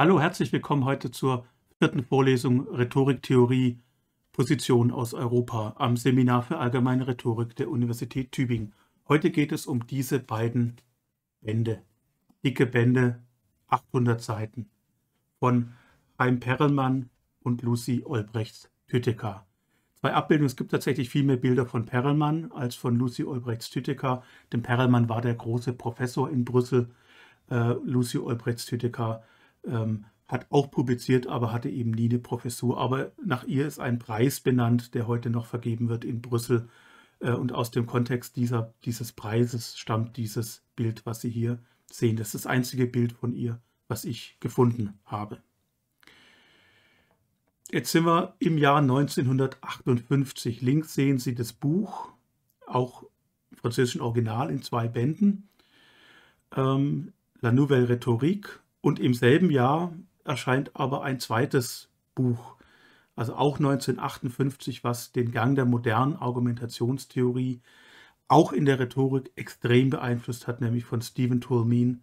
Hallo, herzlich willkommen heute zur vierten Vorlesung Rhetoriktheorie Position aus Europa am Seminar für allgemeine Rhetorik der Universität Tübingen. Heute geht es um diese beiden Bände. Dicke Bände, 800 Seiten, von Heim Perelmann und Lucy Olbrechts-Tüteka. Zwei Abbildungen, es gibt tatsächlich viel mehr Bilder von Perelmann als von Lucy Olbrechts-Tüteka, denn Perelmann war der große Professor in Brüssel. Äh, Lucy Olbrechts-Tüteka ähm, hat auch publiziert, aber hatte eben nie eine Professur. Aber nach ihr ist ein Preis benannt, der heute noch vergeben wird in Brüssel. Äh, und aus dem Kontext dieser, dieses Preises stammt dieses Bild, was Sie hier sehen. Das ist das einzige Bild von ihr, was ich gefunden habe. Jetzt sind wir im Jahr 1958. Links sehen Sie das Buch, auch im französischen Original in zwei Bänden. Ähm, La Nouvelle Rhétorique und im selben Jahr erscheint aber ein zweites Buch, also auch 1958, was den Gang der modernen Argumentationstheorie auch in der Rhetorik extrem beeinflusst hat, nämlich von Stephen Toulmin,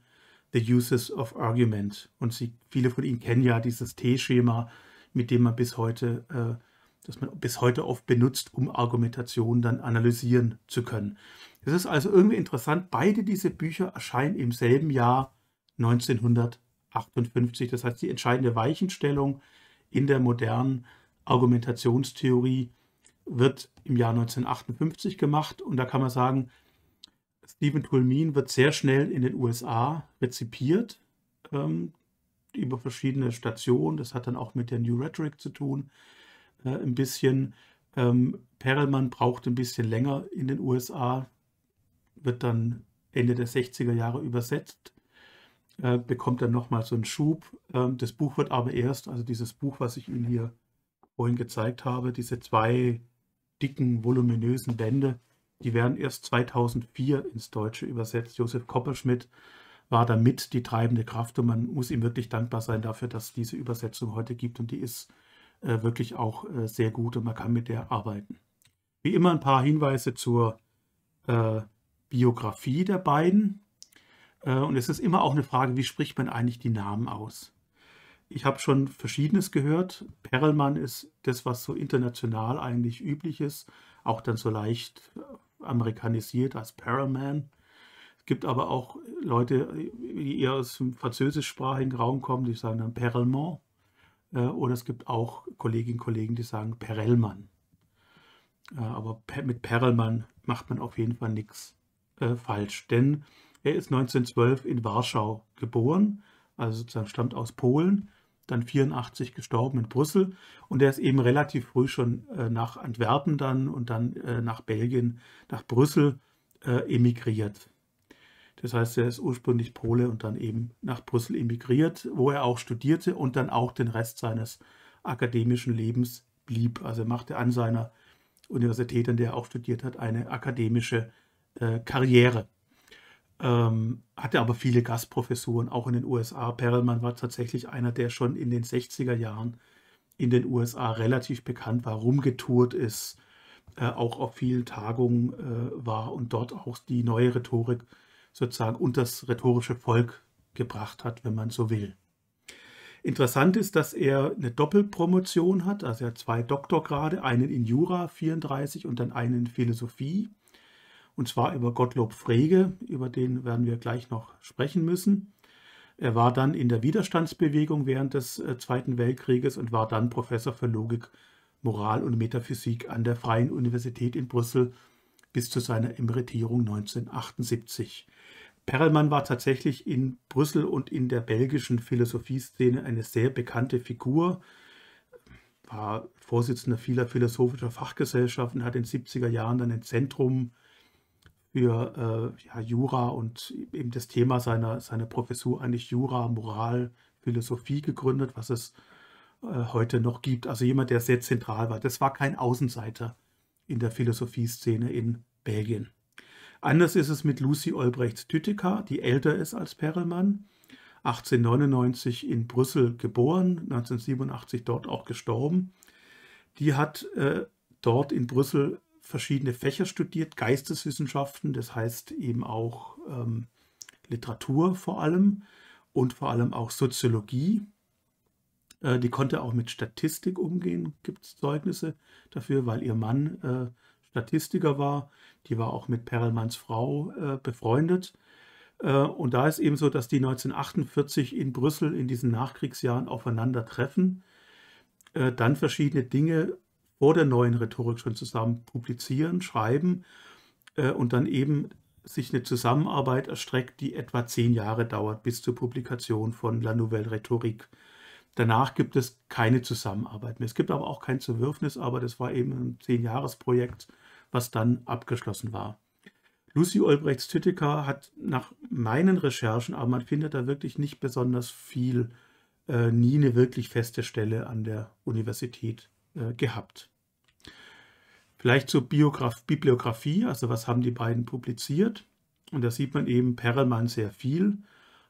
The Uses of Argument. Und sie, viele von Ihnen kennen ja dieses T-Schema, mit dem man bis heute, äh, das man bis heute oft benutzt, um Argumentation dann analysieren zu können. Es ist also irgendwie interessant, beide diese Bücher erscheinen im selben Jahr 1958. 58. Das heißt, die entscheidende Weichenstellung in der modernen Argumentationstheorie wird im Jahr 1958 gemacht. Und da kann man sagen, Stephen Toulmin wird sehr schnell in den USA rezipiert ähm, über verschiedene Stationen. Das hat dann auch mit der New Rhetoric zu tun. Äh, ein bisschen ähm, Perelmann braucht ein bisschen länger in den USA, wird dann Ende der 60er Jahre übersetzt äh, bekommt er nochmal so einen Schub. Ähm, das Buch wird aber erst, also dieses Buch, was ich Ihnen hier vorhin gezeigt habe, diese zwei dicken, voluminösen Bände, die werden erst 2004 ins Deutsche übersetzt. Josef Kopperschmidt war damit die treibende Kraft und man muss ihm wirklich dankbar sein dafür, dass es diese Übersetzung heute gibt und die ist äh, wirklich auch äh, sehr gut und man kann mit der arbeiten. Wie immer ein paar Hinweise zur äh, Biografie der beiden. Äh, und es ist immer auch eine Frage, wie spricht man eigentlich die Namen aus? Ich habe schon Verschiedenes gehört. Perelmann ist das, was so international eigentlich üblich ist, auch dann so leicht äh, amerikanisiert als Perelman. Es gibt aber auch Leute, die eher aus dem französischsprachigen Raum kommen, die sagen dann Perelmont. Äh, oder es gibt auch Kolleginnen und Kollegen, die sagen Perelmann. Aber mit Perelmann macht man auf jeden Fall nichts falsch, denn er ist 1912 in Warschau geboren, also sozusagen stammt aus Polen, dann 84 gestorben in Brüssel und er ist eben relativ früh schon äh, nach Antwerpen dann und dann äh, nach Belgien, nach Brüssel äh, emigriert. Das heißt, er ist ursprünglich Pole und dann eben nach Brüssel emigriert, wo er auch studierte und dann auch den Rest seines akademischen Lebens blieb. Also er machte an seiner Universität, an der er auch studiert hat, eine akademische äh, Karriere ähm, hatte aber viele Gastprofessuren, auch in den USA. Perelman war tatsächlich einer, der schon in den 60er Jahren in den USA relativ bekannt war, rumgetourt ist, äh, auch auf vielen Tagungen äh, war und dort auch die neue Rhetorik sozusagen und das rhetorische Volk gebracht hat, wenn man so will. Interessant ist, dass er eine Doppelpromotion hat, also er hat zwei Doktorgrade, einen in Jura 34 und dann einen in Philosophie und zwar über Gottlob Frege, über den werden wir gleich noch sprechen müssen. Er war dann in der Widerstandsbewegung während des äh, Zweiten Weltkrieges und war dann Professor für Logik, Moral und Metaphysik an der Freien Universität in Brüssel bis zu seiner Emeritierung 1978. Perelmann war tatsächlich in Brüssel und in der belgischen Philosophieszene eine sehr bekannte Figur, war Vorsitzender vieler philosophischer Fachgesellschaften, hat in den 70er Jahren dann ein Zentrum äh, für äh, ja, Jura und eben das Thema seiner, seiner Professur eigentlich Jura, Moral, Philosophie gegründet, was es äh, heute noch gibt. Also jemand, der sehr zentral war. Das war kein Außenseiter in der Philosophieszene in Belgien. Anders ist es mit Lucy Olbrechts Tüttica, die älter ist als Perelmann, 1899 in Brüssel geboren, 1987 dort auch gestorben. Die hat äh, dort in Brüssel verschiedene Fächer studiert, Geisteswissenschaften, das heißt eben auch ähm, Literatur vor allem und vor allem auch Soziologie. Äh, die konnte auch mit Statistik umgehen, gibt es Zeugnisse dafür, weil ihr Mann äh, Statistiker war. Die war auch mit Perelmanns Frau äh, befreundet. Äh, und da ist eben so, dass die 1948 in Brüssel in diesen Nachkriegsjahren aufeinandertreffen, äh, dann verschiedene Dinge vor der neuen Rhetorik schon zusammen publizieren, schreiben äh, und dann eben sich eine Zusammenarbeit erstreckt, die etwa zehn Jahre dauert bis zur Publikation von La Nouvelle Rhetorik. Danach gibt es keine Zusammenarbeit mehr. Es gibt aber auch kein Zerwürfnis, aber das war eben ein Zehn-Jahres-Projekt, was dann abgeschlossen war. Lucy Olbrechts Tüttiker hat nach meinen Recherchen, aber man findet da wirklich nicht besonders viel, äh, nie eine wirklich feste Stelle an der Universität äh, gehabt. Vielleicht zur Biograf Bibliografie, also was haben die beiden publiziert? Und da sieht man eben Perelmann sehr viel,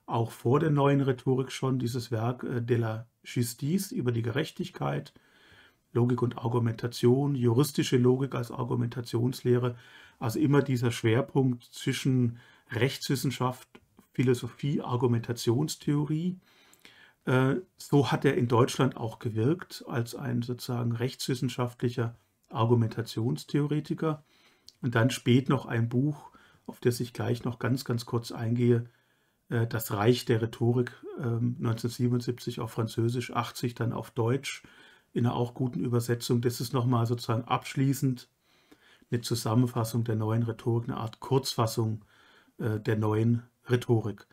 auch vor der neuen Rhetorik schon, dieses Werk äh, de la Justice über die Gerechtigkeit, Logik und Argumentation, juristische Logik als Argumentationslehre, also immer dieser Schwerpunkt zwischen Rechtswissenschaft, Philosophie, Argumentationstheorie äh, so hat er in Deutschland auch gewirkt, als ein sozusagen rechtswissenschaftlicher Argumentationstheoretiker. Und dann spät noch ein Buch, auf das ich gleich noch ganz, ganz kurz eingehe, äh, Das Reich der Rhetorik 1977 ähm, auf Französisch, 80 dann auf Deutsch in einer auch guten Übersetzung. Das ist nochmal sozusagen abschließend eine Zusammenfassung der neuen Rhetorik, eine Art Kurzfassung äh, der neuen Rhetorik.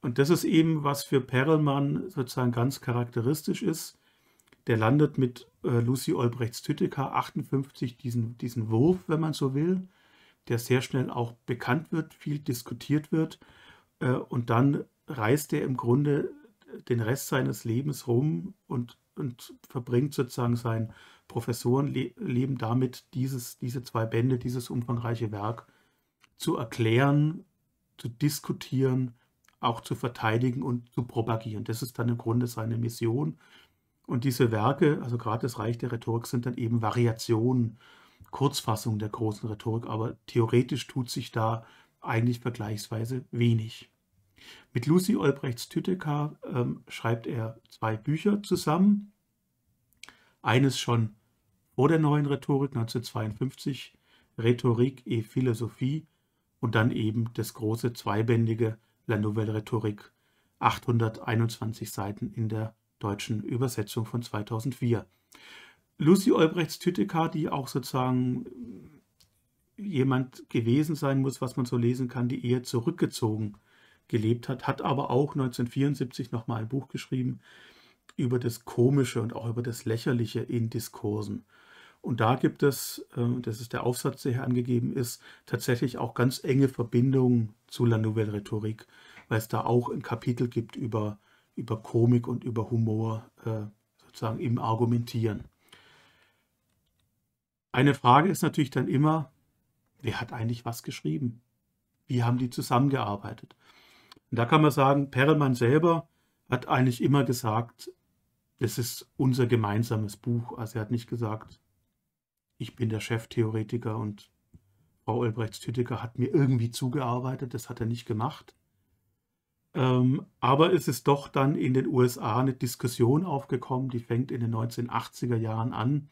Und das ist eben, was für Perelmann sozusagen ganz charakteristisch ist. Der landet mit äh, Lucy Olbrechts Tütteker 58 diesen, diesen Wurf, wenn man so will, der sehr schnell auch bekannt wird, viel diskutiert wird. Äh, und dann reist er im Grunde äh, den Rest seines Lebens rum und, und verbringt sozusagen sein Professorenleben damit, dieses, diese zwei Bände, dieses umfangreiche Werk zu erklären, zu diskutieren auch zu verteidigen und zu propagieren. Das ist dann im Grunde seine Mission. Und diese Werke, also gerade das Reich der Rhetorik, sind dann eben Variationen, Kurzfassungen der großen Rhetorik, aber theoretisch tut sich da eigentlich vergleichsweise wenig. Mit Lucy Olbrechts-Tüttecker ähm, schreibt er zwei Bücher zusammen. Eines schon vor der neuen Rhetorik 1952, Rhetorik et Philosophie, und dann eben das große zweibändige La Nouvelle Rhetorik, 821 Seiten in der deutschen Übersetzung von 2004. Lucy Olbrechts Tüteka, die auch sozusagen äh, jemand gewesen sein muss, was man so lesen kann, die eher zurückgezogen gelebt hat, hat aber auch 1974 nochmal ein Buch geschrieben über das Komische und auch über das Lächerliche in Diskursen. Und da gibt es, ähm, das ist der Aufsatz, der hier angegeben ist, tatsächlich auch ganz enge Verbindungen zu La Nouvelle Rhetorik, weil es da auch ein Kapitel gibt über, über Komik und über Humor, äh, sozusagen im Argumentieren. Eine Frage ist natürlich dann immer, wer hat eigentlich was geschrieben? Wie haben die zusammengearbeitet? Und da kann man sagen, Perelmann selber hat eigentlich immer gesagt, das ist unser gemeinsames Buch. Also er hat nicht gesagt, ich bin der Cheftheoretiker und Frau Olbrechts-Tüttiger hat mir irgendwie zugearbeitet, das hat er nicht gemacht. Ähm, aber es ist doch dann in den USA eine Diskussion aufgekommen, die fängt in den 1980er Jahren an.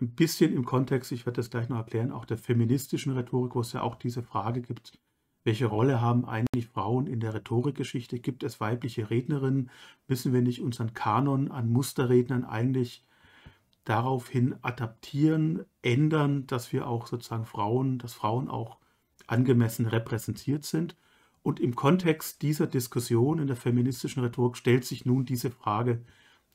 Ein bisschen im Kontext, ich werde das gleich noch erklären, auch der feministischen Rhetorik, wo es ja auch diese Frage gibt, welche Rolle haben eigentlich Frauen in der Rhetorikgeschichte? Gibt es weibliche Rednerinnen? Müssen wir nicht unseren Kanon an Musterrednern eigentlich daraufhin adaptieren, ändern, dass wir auch sozusagen Frauen, dass Frauen auch angemessen repräsentiert sind. Und im Kontext dieser Diskussion in der feministischen Rhetorik stellt sich nun diese Frage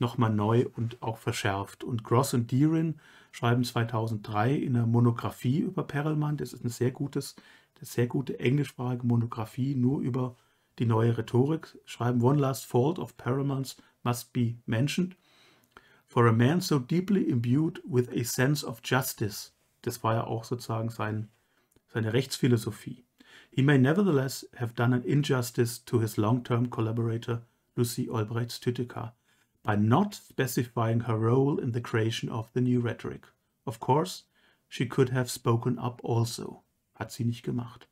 nochmal neu und auch verschärft. Und Gross und Deering schreiben 2003 in einer Monographie über Perelman, das ist ein sehr gutes, eine sehr gute englischsprachige Monographie nur über die neue Rhetorik, schreiben One Last Fault of Perelmans Must Be Mentioned – For a man so deeply imbued with a sense of justice, das war ja auch sozusagen sein, seine Rechtsphilosophie, he may nevertheless have done an injustice to his long-term collaborator Lucy Albrecht tuteka by not specifying her role in the creation of the new rhetoric. Of course, she could have spoken up also. Hat sie nicht gemacht.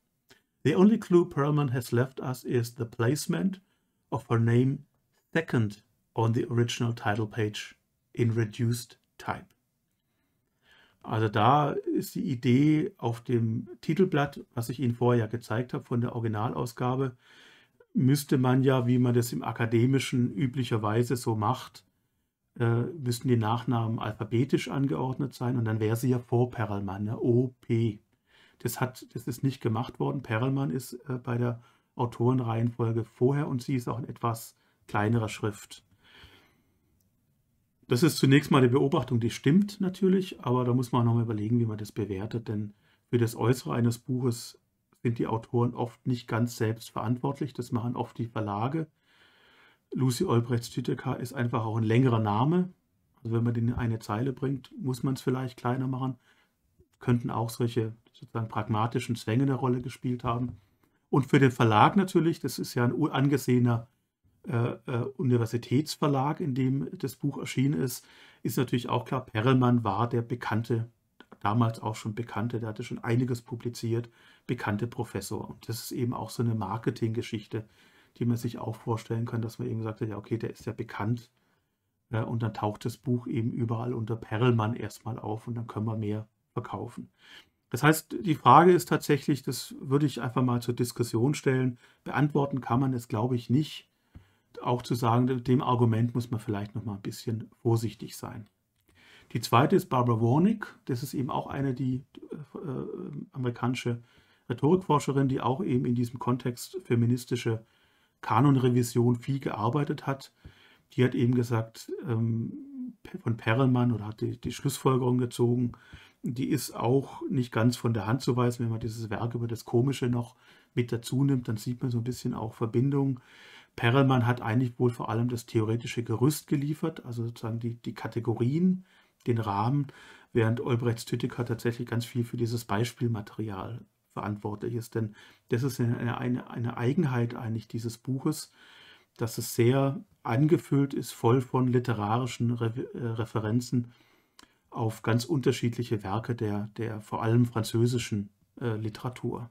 The only clue Perlman has left us is the placement of her name second on the original title page in Reduced Type. Also da ist die Idee auf dem Titelblatt, was ich Ihnen vorher ja gezeigt habe von der Originalausgabe, müsste man ja, wie man das im Akademischen üblicherweise so macht, äh, müssten die Nachnamen alphabetisch angeordnet sein und dann wäre sie ja vor Perelmann, ja, ne? OP. Das, hat, das ist nicht gemacht worden. Perelmann ist äh, bei der Autorenreihenfolge vorher und sie ist auch in etwas kleinerer Schrift. Das ist zunächst mal eine Beobachtung, die stimmt natürlich, aber da muss man nochmal überlegen, wie man das bewertet, denn für das Äußere eines Buches sind die Autoren oft nicht ganz selbst verantwortlich, das machen oft die Verlage. Lucy Olbrechts Tüteka ist einfach auch ein längerer Name, also wenn man den in eine Zeile bringt, muss man es vielleicht kleiner machen, könnten auch solche sozusagen pragmatischen Zwänge eine Rolle gespielt haben. Und für den Verlag natürlich, das ist ja ein angesehener äh, äh, Universitätsverlag, in dem das Buch erschienen ist, ist natürlich auch klar, Perelmann war der bekannte, damals auch schon bekannte, der hatte schon einiges publiziert, bekannte Professor. Und das ist eben auch so eine Marketinggeschichte, die man sich auch vorstellen kann, dass man eben sagt, ja, okay, der ist ja bekannt. Und dann taucht das Buch eben überall unter Perelmann erstmal auf und dann können wir mehr verkaufen. Das heißt, die Frage ist tatsächlich, das würde ich einfach mal zur Diskussion stellen. Beantworten kann man es, glaube ich, nicht auch zu sagen, dem Argument muss man vielleicht noch mal ein bisschen vorsichtig sein. Die zweite ist Barbara Warnick. Das ist eben auch eine, die äh, äh, amerikanische Rhetorikforscherin, die auch eben in diesem Kontext feministische Kanonrevision viel gearbeitet hat. Die hat eben gesagt, ähm, von Perelmann oder hat die, die Schlussfolgerung gezogen, die ist auch nicht ganz von der Hand zu weisen. Wenn man dieses Werk über das Komische noch mit dazu nimmt, dann sieht man so ein bisschen auch Verbindungen. Perelmann hat eigentlich wohl vor allem das theoretische Gerüst geliefert, also sozusagen die, die Kategorien, den Rahmen, während Olbrechts Tüttiker tatsächlich ganz viel für dieses Beispielmaterial verantwortlich ist. Denn das ist eine, eine, eine Eigenheit eigentlich dieses Buches, dass es sehr angefüllt ist, voll von literarischen Re äh, Referenzen auf ganz unterschiedliche Werke der, der vor allem französischen äh, Literatur.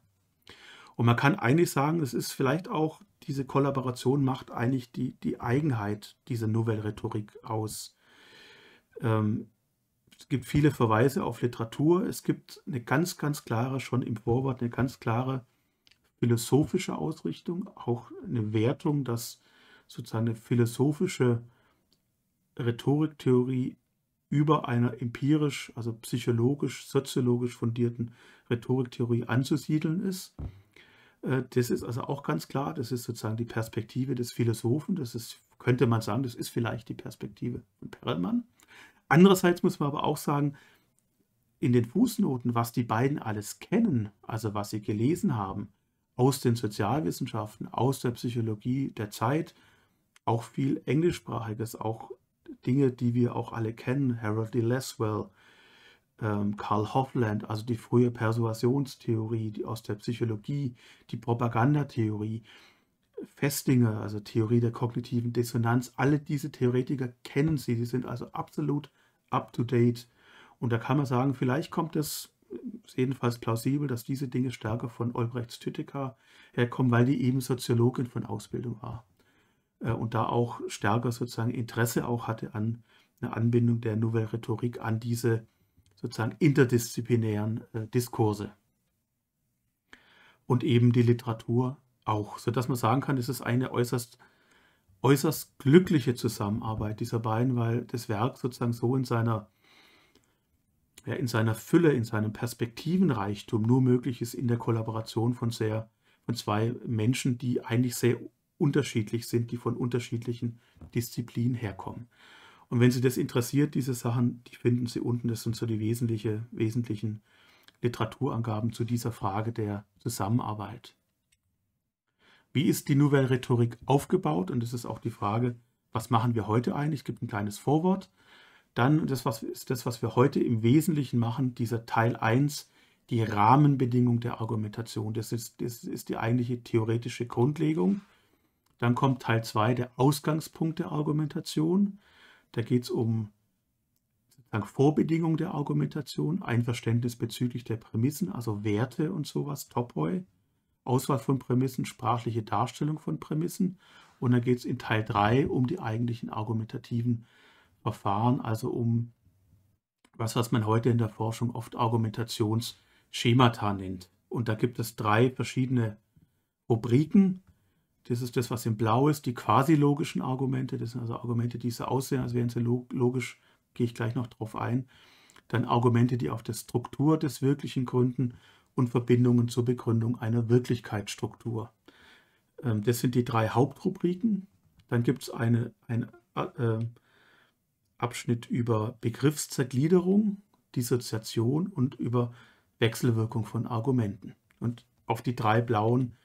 Und man kann eigentlich sagen, es ist vielleicht auch, diese Kollaboration macht eigentlich die, die Eigenheit dieser Nouvelle-Rhetorik aus. Ähm, es gibt viele Verweise auf Literatur. Es gibt eine ganz, ganz klare, schon im Vorwort, eine ganz klare philosophische Ausrichtung, auch eine Wertung, dass sozusagen eine philosophische Rhetoriktheorie über einer empirisch, also psychologisch, soziologisch fundierten Rhetoriktheorie anzusiedeln ist. Äh, das ist also auch ganz klar, das ist sozusagen die Perspektive des Philosophen, das ist, könnte man sagen, das ist vielleicht die Perspektive von Perelmann. Andererseits muss man aber auch sagen, in den Fußnoten, was die beiden alles kennen, also was sie gelesen haben, aus den Sozialwissenschaften, aus der Psychologie der Zeit, auch viel englischsprachiges, auch Dinge, die wir auch alle kennen, Harold D. Laswell, ähm, Karl Hoffland, also die frühe Persuasionstheorie die aus der Psychologie, die Propagandatheorie, Festinger, also Theorie der kognitiven Dissonanz, alle diese Theoretiker kennen sie, sie sind also absolut up-to-date. Und da kann man sagen, vielleicht kommt es äh, jedenfalls plausibel, dass diese Dinge stärker von Olbrechts Stüttecker herkommen, weil die eben Soziologin von Ausbildung war äh, und da auch stärker sozusagen Interesse auch hatte an einer Anbindung der Nouvelle Rhetorik an diese sozusagen interdisziplinären äh, Diskurse. Und eben die Literatur auch, sodass man sagen kann, es ist eine äußerst, äußerst glückliche Zusammenarbeit dieser beiden, weil das Werk sozusagen so in seiner, ja, in seiner Fülle, in seinem Perspektivenreichtum nur möglich ist in der Kollaboration von, sehr, von zwei Menschen, die eigentlich sehr unterschiedlich sind, die von unterschiedlichen Disziplinen herkommen. Und wenn Sie das interessiert, diese Sachen, die finden Sie unten. Das sind so die wesentliche, wesentlichen Literaturangaben zu dieser Frage der Zusammenarbeit. Wie ist die Nouvelle Rhetorik aufgebaut? Und das ist auch die Frage, was machen wir heute eigentlich? Es gibt ein kleines Vorwort. Dann das, was ist das, was wir heute im Wesentlichen machen, dieser Teil 1, die Rahmenbedingung der Argumentation. Das ist, das ist die eigentliche theoretische Grundlegung. Dann kommt Teil 2, der Ausgangspunkt der Argumentation. Da geht es um Vorbedingung der Argumentation, Einverständnis bezüglich der Prämissen, also Werte und sowas, Topoi, Auswahl von Prämissen, sprachliche Darstellung von Prämissen. Und dann geht es in Teil 3 um die eigentlichen argumentativen Verfahren, also um was, was man heute in der Forschung oft Argumentationsschemata nennt. Und da gibt es drei verschiedene Rubriken. Das ist das, was in Blau ist, die quasi logischen Argumente. Das sind also Argumente, die so aussehen, als wären sie logisch. Gehe ich gleich noch drauf ein. Dann Argumente, die auf der Struktur des Wirklichen gründen und Verbindungen zur Begründung einer Wirklichkeitsstruktur. Ähm, das sind die drei Hauptrubriken. Dann gibt es eine, einen äh, ähm, Abschnitt über Begriffszergliederung, Dissoziation und über Wechselwirkung von Argumenten. Und auf die drei blauen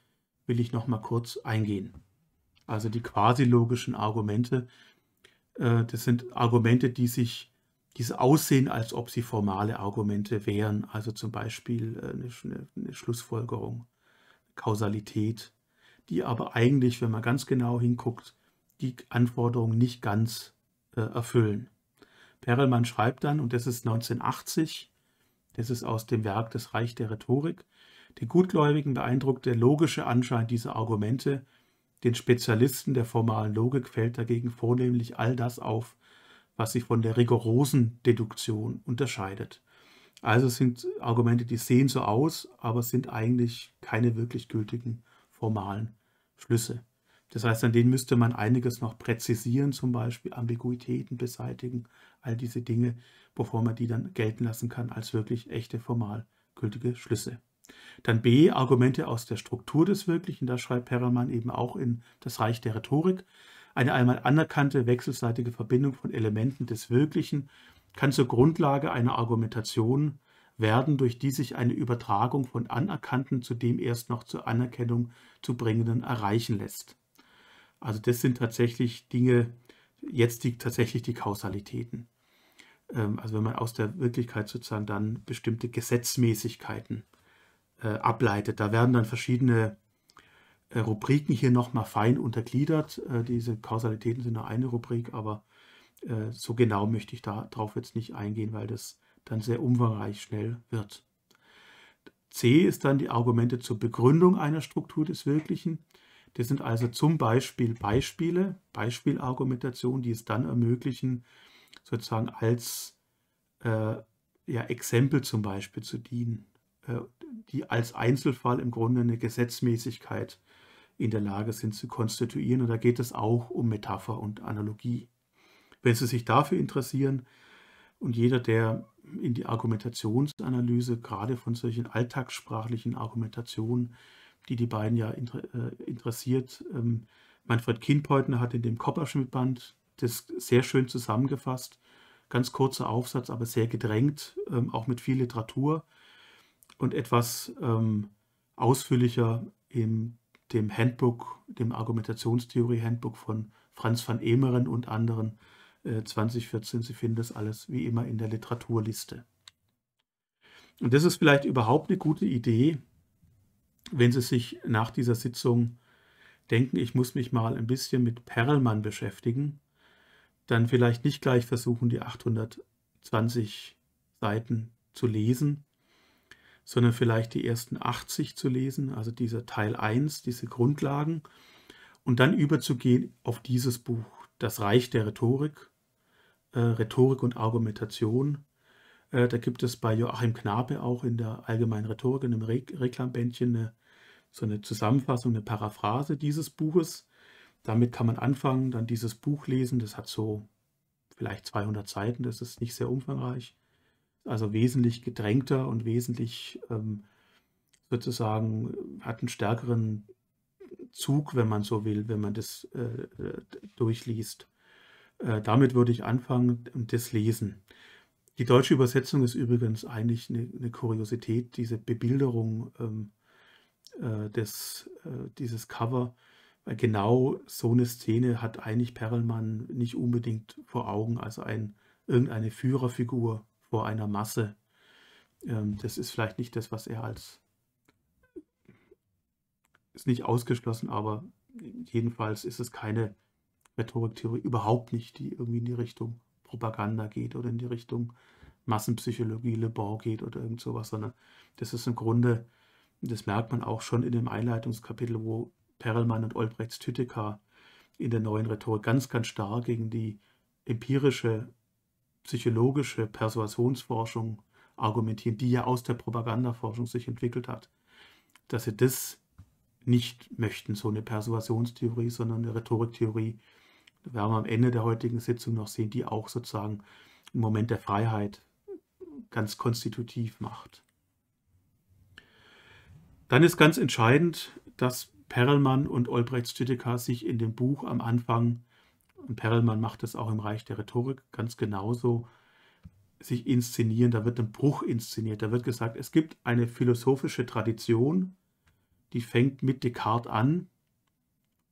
will ich noch mal kurz eingehen. Also die quasi logischen Argumente, äh, das sind Argumente, die sich die aussehen, als ob sie formale Argumente wären. Also zum Beispiel äh, eine, eine Schlussfolgerung, Kausalität, die aber eigentlich, wenn man ganz genau hinguckt, die Anforderungen nicht ganz äh, erfüllen. Perelmann schreibt dann, und das ist 1980, das ist aus dem Werk Das Reich der Rhetorik, den Gutgläubigen beeindruckt der logische Anschein dieser Argumente, den Spezialisten der formalen Logik fällt dagegen vornehmlich all das auf, was sie von der rigorosen Deduktion unterscheidet. Also sind Argumente, die sehen so aus, aber sind eigentlich keine wirklich gültigen formalen Schlüsse. Das heißt, an denen müsste man einiges noch präzisieren, zum Beispiel Ambiguitäten beseitigen, all diese Dinge, bevor man die dann gelten lassen kann als wirklich echte formal gültige Schlüsse. Dann B, Argumente aus der Struktur des Wirklichen, da schreibt Perelmann eben auch in das Reich der Rhetorik. Eine einmal anerkannte wechselseitige Verbindung von Elementen des Wirklichen kann zur Grundlage einer Argumentation werden, durch die sich eine Übertragung von anerkannten zu dem erst noch zur Anerkennung zu bringenden erreichen lässt. Also das sind tatsächlich Dinge, jetzt die, tatsächlich die Kausalitäten. Ähm, also wenn man aus der Wirklichkeit sozusagen dann bestimmte Gesetzmäßigkeiten äh, ableitet. Da werden dann verschiedene äh, Rubriken hier nochmal fein untergliedert. Äh, diese Kausalitäten sind nur eine Rubrik, aber so genau möchte ich darauf jetzt nicht eingehen, weil das dann sehr umfangreich schnell wird. C ist dann die Argumente zur Begründung einer Struktur des Wirklichen. Das sind also zum Beispiel Beispiele, Beispielargumentationen, die es dann ermöglichen, sozusagen als äh, ja, Exempel zum Beispiel zu dienen. Äh, die als Einzelfall im Grunde eine Gesetzmäßigkeit in der Lage sind zu konstituieren. Und da geht es auch um Metapher und Analogie. Wenn Sie sich dafür interessieren und jeder, der in die Argumentationsanalyse gerade von solchen alltagssprachlichen Argumentationen, die die beiden ja äh, interessiert, ähm, Manfred Kindbeutner hat in dem Kopperschmidt-Band das sehr schön zusammengefasst. Ganz kurzer Aufsatz, aber sehr gedrängt, ähm, auch mit viel Literatur und etwas ähm, ausführlicher in dem Handbook, dem Argumentationstheorie-Handbook von Franz van Emeren und anderen äh, 2014. Sie finden das alles wie immer in der Literaturliste. Und das ist vielleicht überhaupt eine gute Idee, wenn Sie sich nach dieser Sitzung denken, ich muss mich mal ein bisschen mit Perlmann beschäftigen, dann vielleicht nicht gleich versuchen, die 820 Seiten zu lesen, sondern vielleicht die ersten 80 zu lesen, also dieser Teil 1, diese Grundlagen, und dann überzugehen auf dieses Buch, Das Reich der Rhetorik, äh, Rhetorik und Argumentation. Äh, da gibt es bei Joachim Knabe auch in der Allgemeinen Rhetorik, in einem Re Reklambändchen, eine, so eine Zusammenfassung, eine Paraphrase dieses Buches. Damit kann man anfangen, dann dieses Buch lesen. Das hat so vielleicht 200 Seiten, das ist nicht sehr umfangreich also wesentlich gedrängter und wesentlich ähm, sozusagen äh, hat einen stärkeren Zug, wenn man so will, wenn man das äh, äh, durchliest. Äh, damit würde ich anfangen und das lesen. Die deutsche Übersetzung ist übrigens eigentlich eine, eine Kuriosität, diese Bebilderung ähm, äh, des, äh, dieses Cover, weil genau so eine Szene hat eigentlich Perlmann nicht unbedingt vor Augen also ein, irgendeine Führerfigur vor einer Masse. Ähm, das ist vielleicht nicht das, was er als, ist nicht ausgeschlossen, aber jedenfalls ist es keine Rhetoriktheorie, überhaupt nicht, die irgendwie in die Richtung Propaganda geht oder in die Richtung Massenpsychologie, Le Bon geht oder irgend sowas, sondern das ist im Grunde, das merkt man auch schon in dem Einleitungskapitel, wo Perelmann und Olbrechts Tüteka in der neuen Rhetorik ganz, ganz stark gegen die empirische psychologische Persuasionsforschung argumentieren, die ja aus der Propagandaforschung sich entwickelt hat, dass sie das nicht möchten, so eine Persuasionstheorie, sondern eine Rhetoriktheorie. werden Wir am Ende der heutigen Sitzung noch sehen, die auch sozusagen einen Moment der Freiheit ganz konstitutiv macht. Dann ist ganz entscheidend, dass Perelmann und Olbrecht Stüdecker sich in dem Buch am Anfang und Perelmann macht das auch im Reich der Rhetorik ganz genauso, sich inszenieren, da wird ein Bruch inszeniert, da wird gesagt, es gibt eine philosophische Tradition, die fängt mit Descartes an,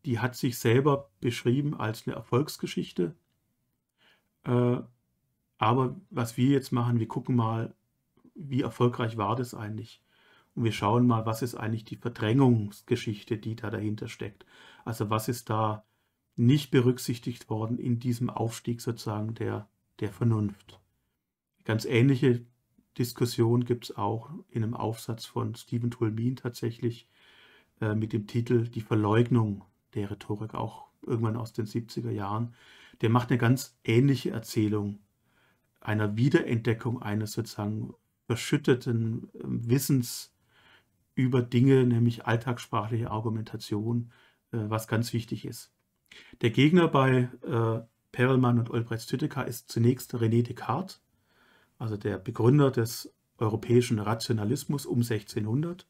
die hat sich selber beschrieben als eine Erfolgsgeschichte. Äh, aber was wir jetzt machen, wir gucken mal, wie erfolgreich war das eigentlich? Und wir schauen mal, was ist eigentlich die Verdrängungsgeschichte, die da dahinter steckt. Also was ist da nicht berücksichtigt worden in diesem Aufstieg sozusagen der, der Vernunft. Ganz ähnliche Diskussion gibt es auch in einem Aufsatz von Stephen Tolmin tatsächlich äh, mit dem Titel Die Verleugnung der Rhetorik, auch irgendwann aus den 70er Jahren. Der macht eine ganz ähnliche Erzählung einer Wiederentdeckung eines sozusagen verschütteten äh, Wissens über Dinge, nämlich alltagssprachliche Argumentation, äh, was ganz wichtig ist. Der Gegner bei äh, Perelmann und Olbrechts-Tüteka ist zunächst René Descartes, also der Begründer des europäischen Rationalismus um 1600,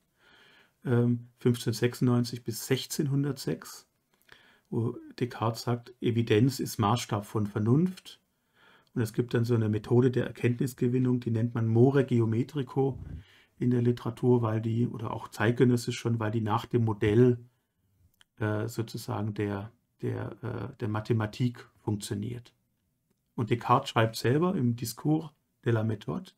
ähm, 1596 bis 1606, wo Descartes sagt, Evidenz ist Maßstab von Vernunft. Und es gibt dann so eine Methode der Erkenntnisgewinnung, die nennt man More Geometrico in der Literatur, weil die, oder auch zeitgenössisch schon, weil die nach dem Modell äh, sozusagen der der, äh, der Mathematik funktioniert. Und Descartes schreibt selber im Discours de la Méthode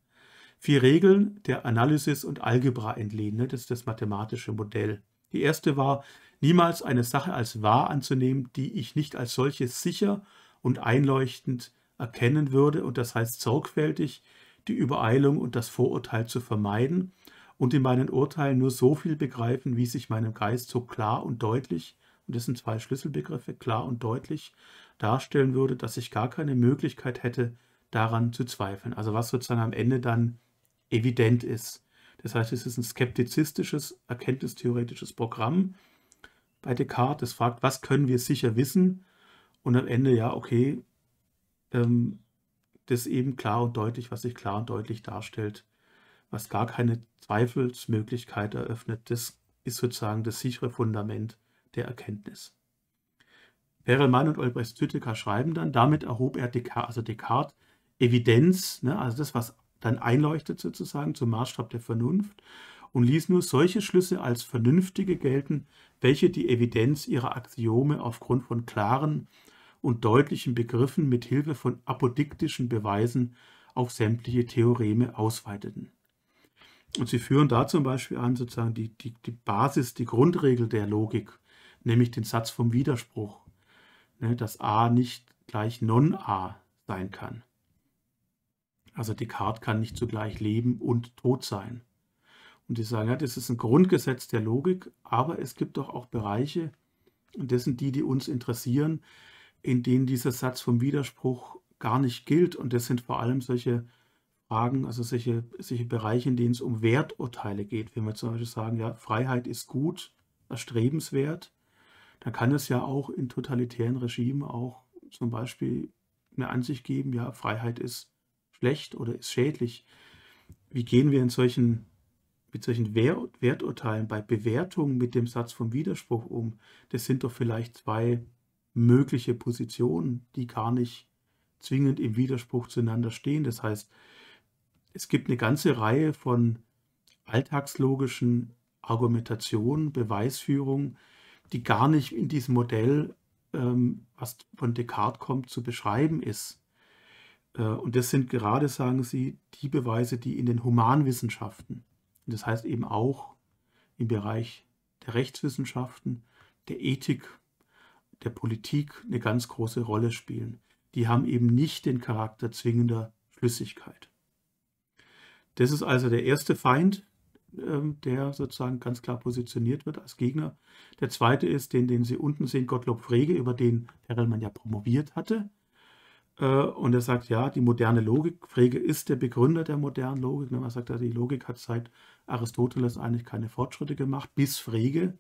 vier Regeln der Analysis und Algebra entlehnen. Ne? Das ist das mathematische Modell. Die erste war, niemals eine Sache als wahr anzunehmen, die ich nicht als solche sicher und einleuchtend erkennen würde. Und das heißt sorgfältig, die Übereilung und das Vorurteil zu vermeiden und in meinen Urteilen nur so viel begreifen, wie sich meinem Geist so klar und deutlich und dessen zwei Schlüsselbegriffe klar und deutlich darstellen würde, dass ich gar keine Möglichkeit hätte, daran zu zweifeln. Also was sozusagen am Ende dann evident ist. Das heißt, es ist ein skeptizistisches, erkenntnistheoretisches Programm bei Descartes. Es fragt, was können wir sicher wissen? Und am Ende, ja, okay, ähm, das eben klar und deutlich, was sich klar und deutlich darstellt, was gar keine Zweifelsmöglichkeit eröffnet. Das ist sozusagen das sichere Fundament der Erkenntnis. Perelmann und Olbrecht Tütteker schreiben dann, damit erhob er Descartes, also Descartes Evidenz, ne, also das, was dann einleuchtet sozusagen zum Maßstab der Vernunft und ließ nur solche Schlüsse als vernünftige gelten, welche die Evidenz ihrer Axiome aufgrund von klaren und deutlichen Begriffen mit Hilfe von apodiktischen Beweisen auf sämtliche Theoreme ausweiteten. Und sie führen da zum Beispiel an, sozusagen die, die, die Basis, die Grundregel der Logik nämlich den Satz vom Widerspruch, ne, dass a nicht gleich non-a sein kann. Also Descartes kann nicht zugleich leben und tot sein. Und die sagen, ja, das ist ein Grundgesetz der Logik, aber es gibt doch auch Bereiche, und das sind die, die uns interessieren, in denen dieser Satz vom Widerspruch gar nicht gilt. Und das sind vor allem solche Fragen, also solche, solche Bereiche, in denen es um Werturteile geht. Wenn wir zum Beispiel sagen, ja, Freiheit ist gut, erstrebenswert, da kann es ja auch in totalitären Regimen auch zum Beispiel eine Ansicht geben, ja, Freiheit ist schlecht oder ist schädlich. Wie gehen wir in solchen, mit solchen Werturteilen bei Bewertungen mit dem Satz vom Widerspruch um? Das sind doch vielleicht zwei mögliche Positionen, die gar nicht zwingend im Widerspruch zueinander stehen. Das heißt, es gibt eine ganze Reihe von alltagslogischen Argumentationen, Beweisführungen, die gar nicht in diesem Modell, ähm, was von Descartes kommt, zu beschreiben ist. Äh, und das sind gerade, sagen Sie, die Beweise, die in den Humanwissenschaften, das heißt eben auch im Bereich der Rechtswissenschaften, der Ethik, der Politik eine ganz große Rolle spielen. Die haben eben nicht den Charakter zwingender Flüssigkeit. Das ist also der erste Feind, ähm, der sozusagen ganz klar positioniert wird als Gegner. Der zweite ist den, den Sie unten sehen, Gottlob Frege, über den Perelmann ja promoviert hatte. Äh, und er sagt, ja, die moderne Logik, Frege ist der Begründer der modernen Logik. er ne, sagt ja, die Logik hat seit Aristoteles eigentlich keine Fortschritte gemacht, bis Frege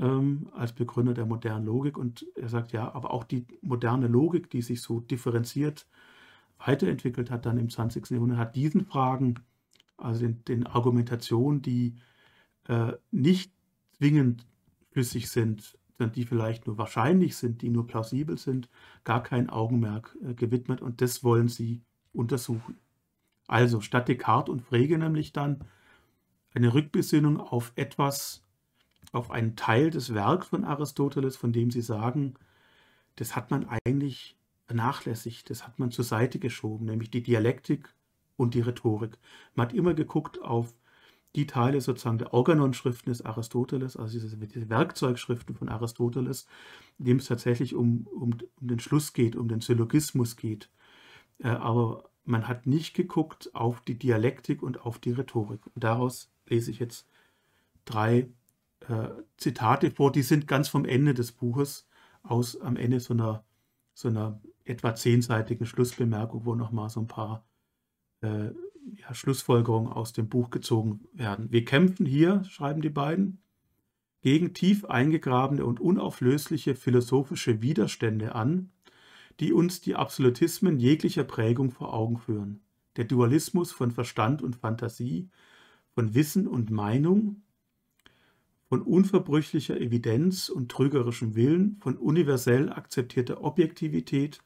ähm, als Begründer der modernen Logik. Und er sagt, ja, aber auch die moderne Logik, die sich so differenziert weiterentwickelt hat dann im 20. Jahrhundert, hat diesen Fragen also den, den Argumentationen, die äh, nicht zwingend flüssig sind, sondern die vielleicht nur wahrscheinlich sind, die nur plausibel sind, gar kein Augenmerk äh, gewidmet und das wollen sie untersuchen. Also statt Descartes und Frege nämlich dann eine Rückbesinnung auf etwas, auf einen Teil des Werks von Aristoteles, von dem sie sagen, das hat man eigentlich vernachlässigt, das hat man zur Seite geschoben, nämlich die Dialektik und die Rhetorik. Man hat immer geguckt auf die Teile sozusagen der Organon-Schriften des Aristoteles, also diese, Werkzeugschriften von Aristoteles, in dem es tatsächlich um, um, um den Schluss geht, um den Syllogismus geht. Äh, aber man hat nicht geguckt auf die Dialektik und auf die Rhetorik. Und daraus lese ich jetzt drei äh, Zitate vor, die sind ganz vom Ende des Buches aus, am Ende so einer, so einer etwa zehnseitigen Schlussbemerkung, wo nochmal so ein paar äh, ja, Schlussfolgerungen aus dem Buch gezogen werden. Wir kämpfen hier, schreiben die beiden, gegen tief eingegrabene und unauflösliche philosophische Widerstände an, die uns die Absolutismen jeglicher Prägung vor Augen führen. Der Dualismus von Verstand und Fantasie, von Wissen und Meinung, von unverbrüchlicher Evidenz und trügerischem Willen, von universell akzeptierter Objektivität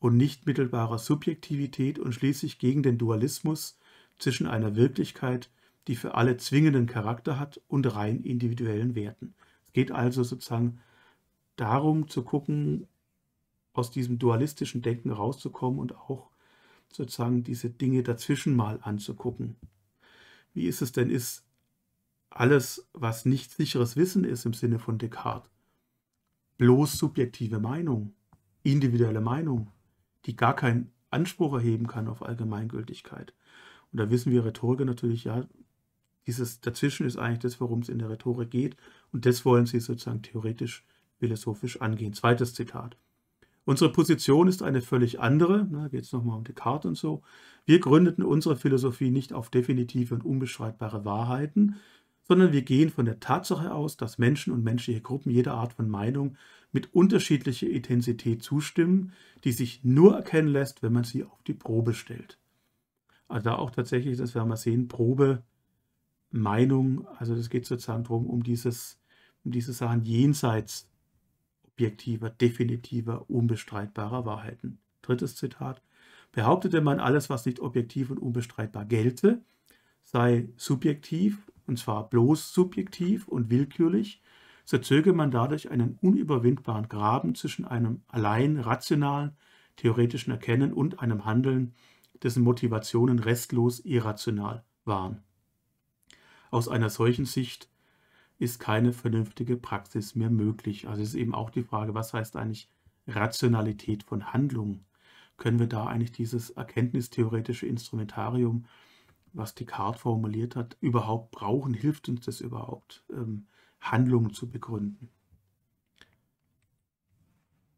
und nicht mittelbarer Subjektivität und schließlich gegen den Dualismus zwischen einer Wirklichkeit, die für alle zwingenden Charakter hat, und rein individuellen Werten. Es geht also sozusagen darum zu gucken, aus diesem dualistischen Denken rauszukommen und auch sozusagen diese Dinge dazwischen mal anzugucken. Wie ist es denn, ist alles, was nicht sicheres Wissen ist im Sinne von Descartes, bloß subjektive Meinung, individuelle Meinung? die gar keinen Anspruch erheben kann auf Allgemeingültigkeit. Und da wissen wir Rhetoriker natürlich, ja, dieses Dazwischen ist eigentlich das, worum es in der Rhetorik geht. Und das wollen sie sozusagen theoretisch, philosophisch angehen. Zweites Zitat. Unsere Position ist eine völlig andere. Ne, da geht es nochmal um Descartes und so. Wir gründeten unsere Philosophie nicht auf definitive und unbestreitbare Wahrheiten, sondern wir gehen von der Tatsache aus, dass Menschen und menschliche Gruppen jeder Art von Meinung mit unterschiedlicher Intensität zustimmen, die sich nur erkennen lässt, wenn man sie auf die Probe stellt. Also da auch tatsächlich, das werden wir sehen, Probe, Meinung, also das geht sozusagen darum, um, dieses, um diese Sachen jenseits objektiver, definitiver, unbestreitbarer Wahrheiten. Drittes Zitat. Behauptete man, alles, was nicht objektiv und unbestreitbar gelte, sei subjektiv, und zwar bloß subjektiv und willkürlich, so erzöge man dadurch einen unüberwindbaren Graben zwischen einem allein rationalen, theoretischen Erkennen und einem Handeln, dessen Motivationen restlos irrational waren. Aus einer solchen Sicht ist keine vernünftige Praxis mehr möglich. Also ist eben auch die Frage, was heißt eigentlich Rationalität von Handlungen? Können wir da eigentlich dieses erkenntnistheoretische Instrumentarium, was Descartes formuliert hat, überhaupt brauchen? Hilft uns das überhaupt? Ähm, Handlungen zu begründen.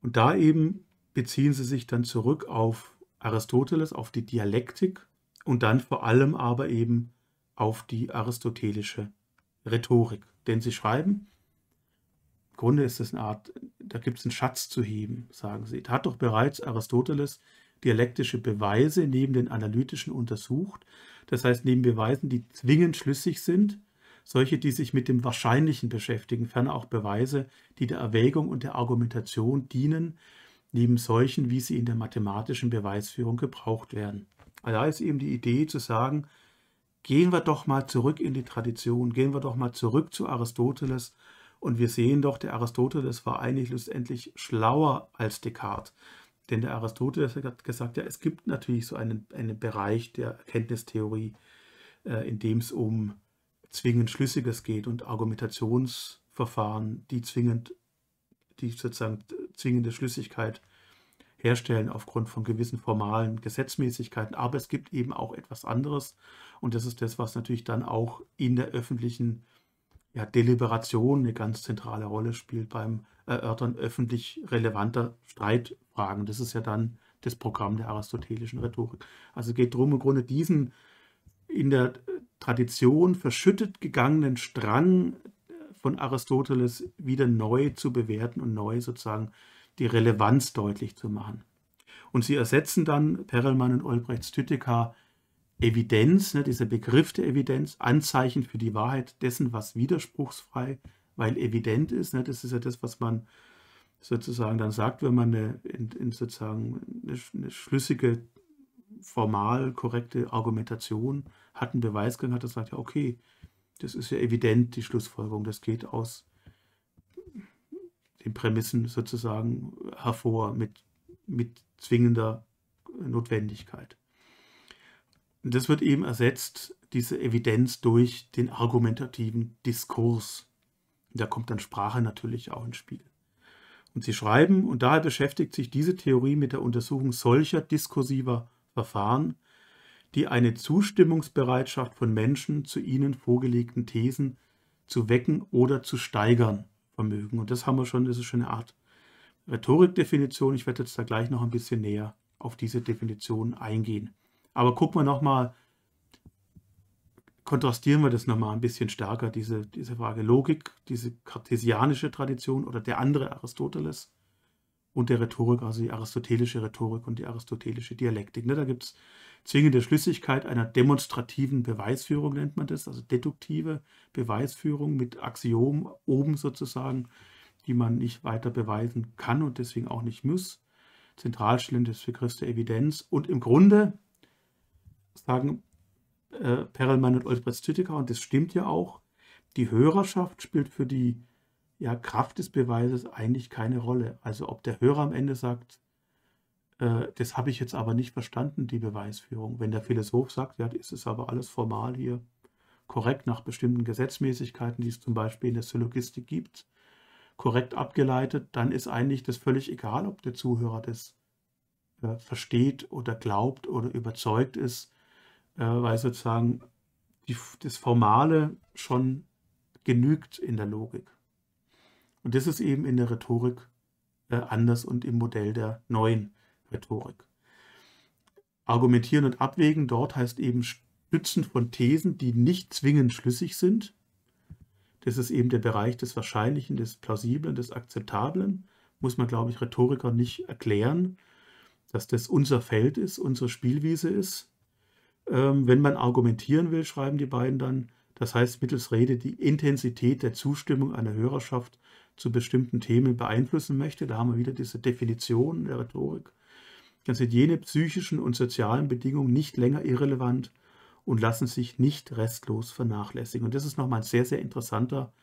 Und da eben beziehen sie sich dann zurück auf Aristoteles, auf die Dialektik und dann vor allem aber eben auf die aristotelische Rhetorik. Denn sie schreiben, im Grunde ist es eine Art, da gibt es einen Schatz zu heben, sagen sie. Da hat doch bereits Aristoteles dialektische Beweise neben den analytischen untersucht, das heißt neben Beweisen, die zwingend schlüssig sind, solche, die sich mit dem Wahrscheinlichen beschäftigen, ferner auch Beweise, die der Erwägung und der Argumentation dienen, neben solchen, wie sie in der mathematischen Beweisführung gebraucht werden. Also da ist eben die Idee zu sagen, gehen wir doch mal zurück in die Tradition, gehen wir doch mal zurück zu Aristoteles und wir sehen doch, der Aristoteles war eigentlich letztendlich schlauer als Descartes. Denn der Aristoteles hat gesagt, ja, es gibt natürlich so einen, einen Bereich der Erkenntnistheorie, äh, in dem es um zwingend Schlüssiges geht und Argumentationsverfahren, die zwingend, die sozusagen zwingende Schlüssigkeit herstellen aufgrund von gewissen formalen Gesetzmäßigkeiten. Aber es gibt eben auch etwas anderes und das ist das, was natürlich dann auch in der öffentlichen ja, Deliberation eine ganz zentrale Rolle spielt beim Erörtern öffentlich relevanter Streitfragen. Das ist ja dann das Programm der aristotelischen Rhetorik. Also geht darum, im Grunde diesen in der Tradition verschüttet gegangenen Strang äh, von Aristoteles wieder neu zu bewerten und neu sozusagen die Relevanz deutlich zu machen. Und sie ersetzen dann Perelmann und Olbrechts Tüttika Evidenz, ne, dieser Begriff der Evidenz, Anzeichen für die Wahrheit dessen, was widerspruchsfrei, weil evident ist. Ne, das ist ja das, was man sozusagen dann sagt, wenn man eine, in, in sozusagen eine, eine, schlüssige formal korrekte Argumentation hat einen Beweisgang, hat das gesagt, ja, okay, das ist ja evident, die Schlussfolgerung, das geht aus den Prämissen sozusagen hervor mit, mit zwingender Notwendigkeit. Und das wird eben ersetzt, diese Evidenz durch den argumentativen Diskurs. Da kommt dann Sprache natürlich auch ins Spiel. Und sie schreiben, und daher beschäftigt sich diese Theorie mit der Untersuchung solcher diskursiver Verfahren, die eine Zustimmungsbereitschaft von Menschen zu ihnen vorgelegten Thesen zu wecken oder zu steigern vermögen. Und das haben wir schon, das ist schon eine Art Rhetorikdefinition. Ich werde jetzt da gleich noch ein bisschen näher auf diese Definition eingehen. Aber gucken wir nochmal, kontrastieren wir das nochmal ein bisschen stärker, diese, diese Frage Logik, diese kartesianische Tradition oder der andere Aristoteles und der Rhetorik, also die aristotelische Rhetorik und die aristotelische Dialektik. Ne? Da gibt es zwingende Schlüssigkeit einer demonstrativen Beweisführung, nennt man das, also deduktive Beweisführung mit Axiom oben sozusagen, die man nicht weiter beweisen kann und deswegen auch nicht muss. Zentralstellen des Begriffs der Evidenz. Und im Grunde sagen äh, Perelmann und Olbrecht Tüttiker, und das stimmt ja auch, die Hörerschaft spielt für die ja Kraft des Beweises eigentlich keine Rolle. Also ob der Hörer am Ende sagt, äh, das habe ich jetzt aber nicht verstanden, die Beweisführung. Wenn der Philosoph sagt, ja, ist es aber alles formal hier korrekt nach bestimmten Gesetzmäßigkeiten, die es zum Beispiel in der Syllogistik gibt, korrekt abgeleitet, dann ist eigentlich das völlig egal, ob der Zuhörer das äh, versteht oder glaubt oder überzeugt ist, äh, weil sozusagen die, das Formale schon genügt in der Logik. Und das ist eben in der Rhetorik äh, anders und im Modell der neuen Rhetorik. Argumentieren und abwägen dort heißt eben Stützen von Thesen, die nicht zwingend schlüssig sind. Das ist eben der Bereich des Wahrscheinlichen, des Plausiblen, des Akzeptablen. Muss man, glaube ich, Rhetoriker nicht erklären, dass das unser Feld ist, unsere Spielwiese ist. Ähm, wenn man argumentieren will, schreiben die beiden dann, das heißt mittels Rede die Intensität der Zustimmung einer Hörerschaft zu bestimmten Themen beeinflussen möchte. Da haben wir wieder diese Definition der Rhetorik. Dann sind jene psychischen und sozialen Bedingungen nicht länger irrelevant und lassen sich nicht restlos vernachlässigen. Und das ist nochmal ein sehr, sehr interessanter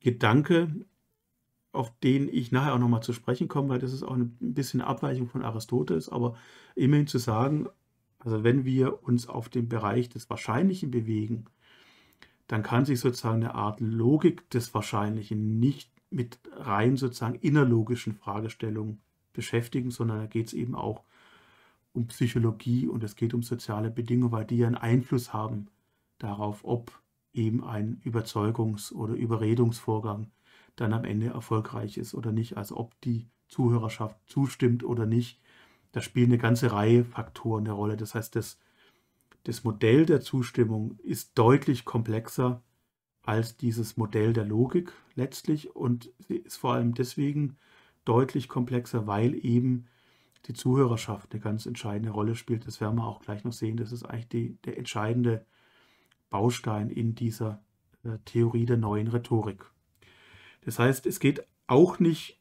Gedanke, auf den ich nachher auch nochmal zu sprechen komme, weil das ist auch ein bisschen eine Abweichung von Aristoteles, aber immerhin zu sagen, also wenn wir uns auf den Bereich des Wahrscheinlichen bewegen, dann kann sich sozusagen eine Art Logik des Wahrscheinlichen nicht mit rein sozusagen innerlogischen Fragestellungen beschäftigen, sondern da geht es eben auch um Psychologie und es geht um soziale Bedingungen, weil die ja einen Einfluss haben darauf, ob eben ein Überzeugungs- oder Überredungsvorgang dann am Ende erfolgreich ist oder nicht, also ob die Zuhörerschaft zustimmt oder nicht. Da spielen eine ganze Reihe Faktoren eine Rolle. Das heißt, das das Modell der Zustimmung ist deutlich komplexer als dieses Modell der Logik letztlich und ist vor allem deswegen deutlich komplexer, weil eben die Zuhörerschaft eine ganz entscheidende Rolle spielt. Das werden wir auch gleich noch sehen. Das ist eigentlich die, der entscheidende Baustein in dieser äh, Theorie der neuen Rhetorik. Das heißt, es geht auch nicht,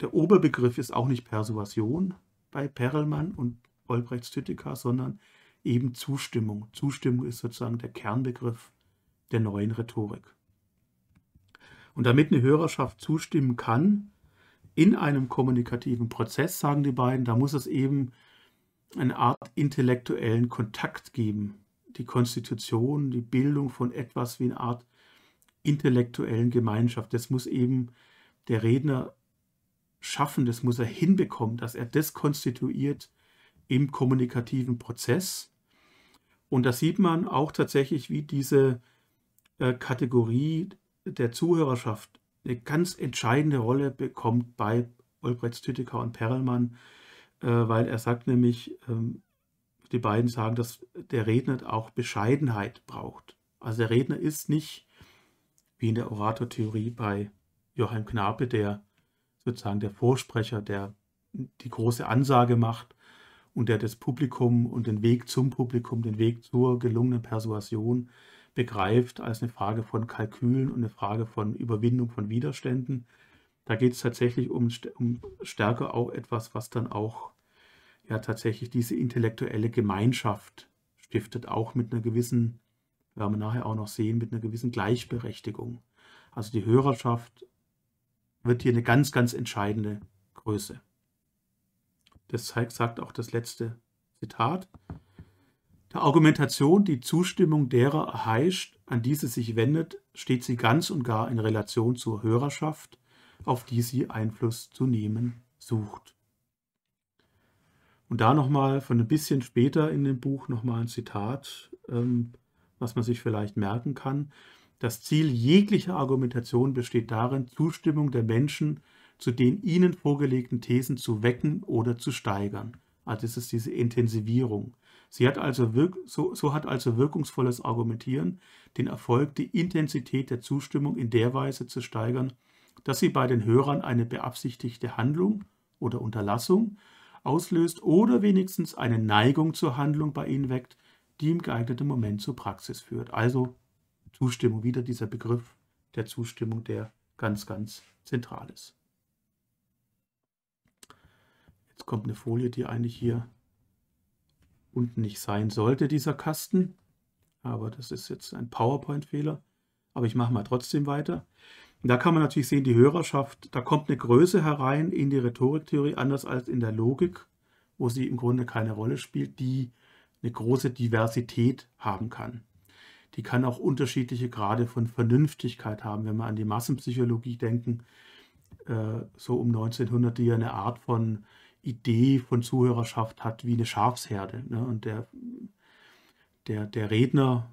der Oberbegriff ist auch nicht Persuasion bei Perelmann und Olbrechts Stüttiker, sondern eben Zustimmung. Zustimmung ist sozusagen der Kernbegriff der neuen Rhetorik. Und damit eine Hörerschaft zustimmen kann, in einem kommunikativen Prozess, sagen die beiden, da muss es eben eine Art intellektuellen Kontakt geben. Die Konstitution, die Bildung von etwas wie eine Art intellektuellen Gemeinschaft. Das muss eben der Redner schaffen, das muss er hinbekommen, dass er das konstituiert im kommunikativen Prozess. Und da sieht man auch tatsächlich, wie diese äh, Kategorie der Zuhörerschaft eine ganz entscheidende Rolle bekommt bei Olbrechts Tüttiker und Perlmann, äh, weil er sagt nämlich, ähm, die beiden sagen, dass der Redner auch Bescheidenheit braucht. Also der Redner ist nicht wie in der Oratortheorie bei Joachim Knape, der sozusagen der Vorsprecher, der die große Ansage macht, und der das Publikum und den Weg zum Publikum, den Weg zur gelungenen Persuasion begreift als eine Frage von Kalkülen und eine Frage von Überwindung von Widerständen. Da geht es tatsächlich um, um stärker auch etwas, was dann auch ja tatsächlich diese intellektuelle Gemeinschaft stiftet, auch mit einer gewissen, werden wir nachher auch noch sehen, mit einer gewissen Gleichberechtigung. Also die Hörerschaft wird hier eine ganz, ganz entscheidende Größe. Das sagt auch das letzte Zitat. Der Argumentation die Zustimmung derer erheischt, an die sie sich wendet, steht sie ganz und gar in Relation zur Hörerschaft, auf die sie Einfluss zu nehmen sucht. Und da nochmal von ein bisschen später in dem Buch nochmal ein Zitat, ähm, was man sich vielleicht merken kann. Das Ziel jeglicher Argumentation besteht darin, Zustimmung der Menschen zu zu den ihnen vorgelegten Thesen zu wecken oder zu steigern. Also das ist diese Intensivierung. Sie hat also so, so hat also wirkungsvolles Argumentieren den Erfolg, die Intensität der Zustimmung in der Weise zu steigern, dass sie bei den Hörern eine beabsichtigte Handlung oder Unterlassung auslöst oder wenigstens eine Neigung zur Handlung bei ihnen weckt, die im geeigneten Moment zur Praxis führt. Also Zustimmung, wieder dieser Begriff der Zustimmung, der ganz, ganz zentral ist. Jetzt kommt eine Folie, die eigentlich hier unten nicht sein sollte, dieser Kasten. Aber das ist jetzt ein PowerPoint-Fehler. Aber ich mache mal trotzdem weiter. da kann man natürlich sehen, die Hörerschaft, da kommt eine Größe herein in die Rhetoriktheorie, anders als in der Logik, wo sie im Grunde keine Rolle spielt, die eine große Diversität haben kann. Die kann auch unterschiedliche Grade von Vernünftigkeit haben, wenn wir an die Massenpsychologie denken, äh, so um 1900, die ja eine Art von Idee von Zuhörerschaft hat wie eine Schafsherde. Ne? Und der, der, der Redner,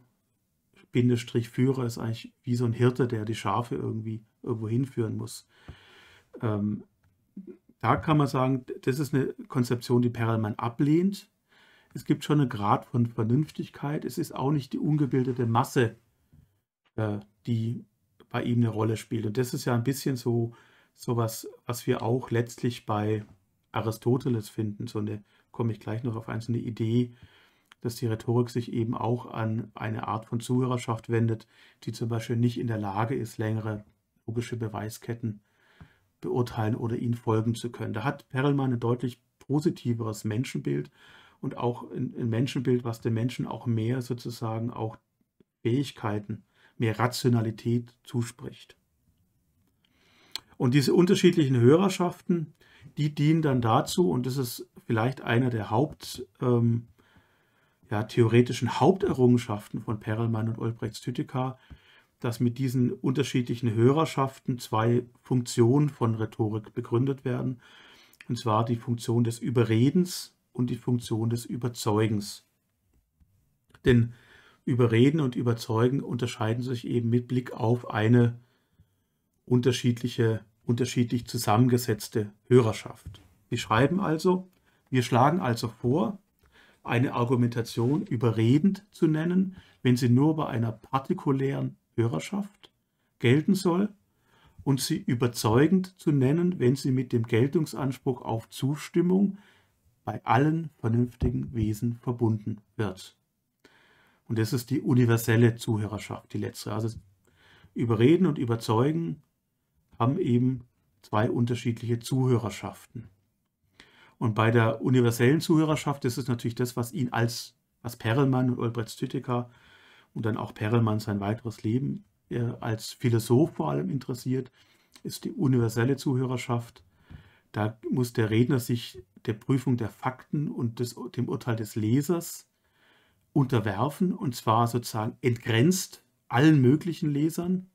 Bindestrich Führer, ist eigentlich wie so ein Hirte, der die Schafe irgendwie irgendwo hinführen muss. Ähm, da kann man sagen, das ist eine Konzeption, die Perelmann ablehnt. Es gibt schon einen Grad von Vernünftigkeit. Es ist auch nicht die ungebildete Masse, äh, die bei ihm eine Rolle spielt. Und das ist ja ein bisschen so, so was, was wir auch letztlich bei Aristoteles finden, sondern komme ich gleich noch auf einzelne Idee, dass die Rhetorik sich eben auch an eine Art von Zuhörerschaft wendet, die zum Beispiel nicht in der Lage ist, längere logische Beweisketten beurteilen oder ihnen folgen zu können. Da hat Perelmann ein deutlich positiveres Menschenbild und auch ein Menschenbild, was dem Menschen auch mehr sozusagen auch Fähigkeiten, mehr Rationalität zuspricht. Und diese unterschiedlichen Hörerschaften, die dienen dann dazu, und das ist vielleicht einer der Haupt, ähm, ja, theoretischen Haupterrungenschaften von Perelmann und Olbrechts Tüttika, dass mit diesen unterschiedlichen Hörerschaften zwei Funktionen von Rhetorik begründet werden, und zwar die Funktion des Überredens und die Funktion des Überzeugens. Denn Überreden und Überzeugen unterscheiden sich eben mit Blick auf eine unterschiedliche unterschiedlich zusammengesetzte Hörerschaft. Wir schreiben also, wir schlagen also vor, eine Argumentation überredend zu nennen, wenn sie nur bei einer partikulären Hörerschaft gelten soll und sie überzeugend zu nennen, wenn sie mit dem Geltungsanspruch auf Zustimmung bei allen vernünftigen Wesen verbunden wird. Und das ist die universelle Zuhörerschaft, die letzte. Also überreden und überzeugen haben eben zwei unterschiedliche Zuhörerschaften. Und bei der universellen Zuhörerschaft ist es natürlich das, was ihn als was Perelmann und Olbrecht Stüttiker und dann auch Perelmann sein weiteres Leben äh, als Philosoph vor allem interessiert, ist die universelle Zuhörerschaft. Da muss der Redner sich der Prüfung der Fakten und des, dem Urteil des Lesers unterwerfen, und zwar sozusagen entgrenzt allen möglichen Lesern.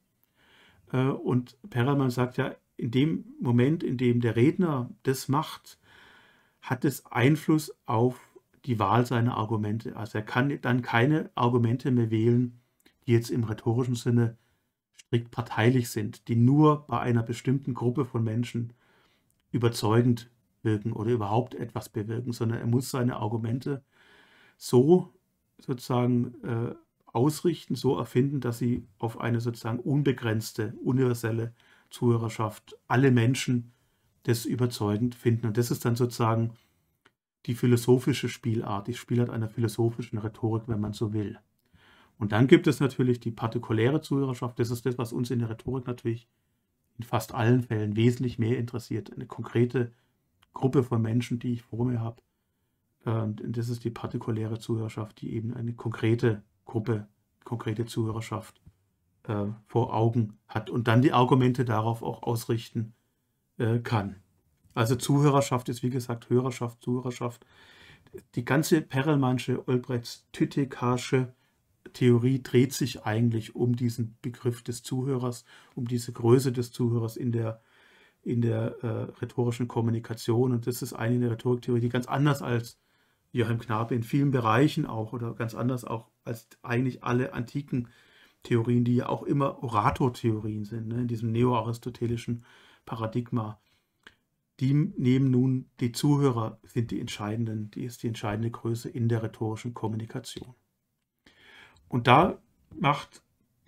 Äh, und Perelman sagt ja, in dem Moment, in dem der Redner das macht, hat es Einfluss auf die Wahl seiner Argumente. Also er kann dann keine Argumente mehr wählen, die jetzt im rhetorischen Sinne strikt parteilich sind, die nur bei einer bestimmten Gruppe von Menschen überzeugend wirken oder überhaupt etwas bewirken, sondern er muss seine Argumente so sozusagen äh, ausrichten, so erfinden, dass sie auf eine sozusagen unbegrenzte, universelle Zuhörerschaft alle Menschen das überzeugend finden. Und das ist dann sozusagen die philosophische Spielart, die Spielart einer philosophischen Rhetorik, wenn man so will. Und dann gibt es natürlich die partikuläre Zuhörerschaft. Das ist das, was uns in der Rhetorik natürlich in fast allen Fällen wesentlich mehr interessiert. Eine konkrete Gruppe von Menschen, die ich vor mir habe. Das ist die partikuläre Zuhörerschaft, die eben eine konkrete Gruppe, konkrete Zuhörerschaft äh, vor Augen hat und dann die Argumente darauf auch ausrichten äh, kann. Also Zuhörerschaft ist wie gesagt Hörerschaft, Zuhörerschaft. Die ganze Perelmannsche, Olbrechts, Tüttekasche Theorie dreht sich eigentlich um diesen Begriff des Zuhörers, um diese Größe des Zuhörers in der, in der äh, rhetorischen Kommunikation. Und das ist eine Rhetoriktheorie, die ganz anders als Joachim Knabe in vielen Bereichen auch oder ganz anders auch als eigentlich alle antiken Theorien, die ja auch immer Oratortheorien sind, ne, in diesem neoaristotelischen Paradigma. Die nehmen nun, die Zuhörer sind die entscheidenden, die ist die entscheidende Größe in der rhetorischen Kommunikation. Und da macht,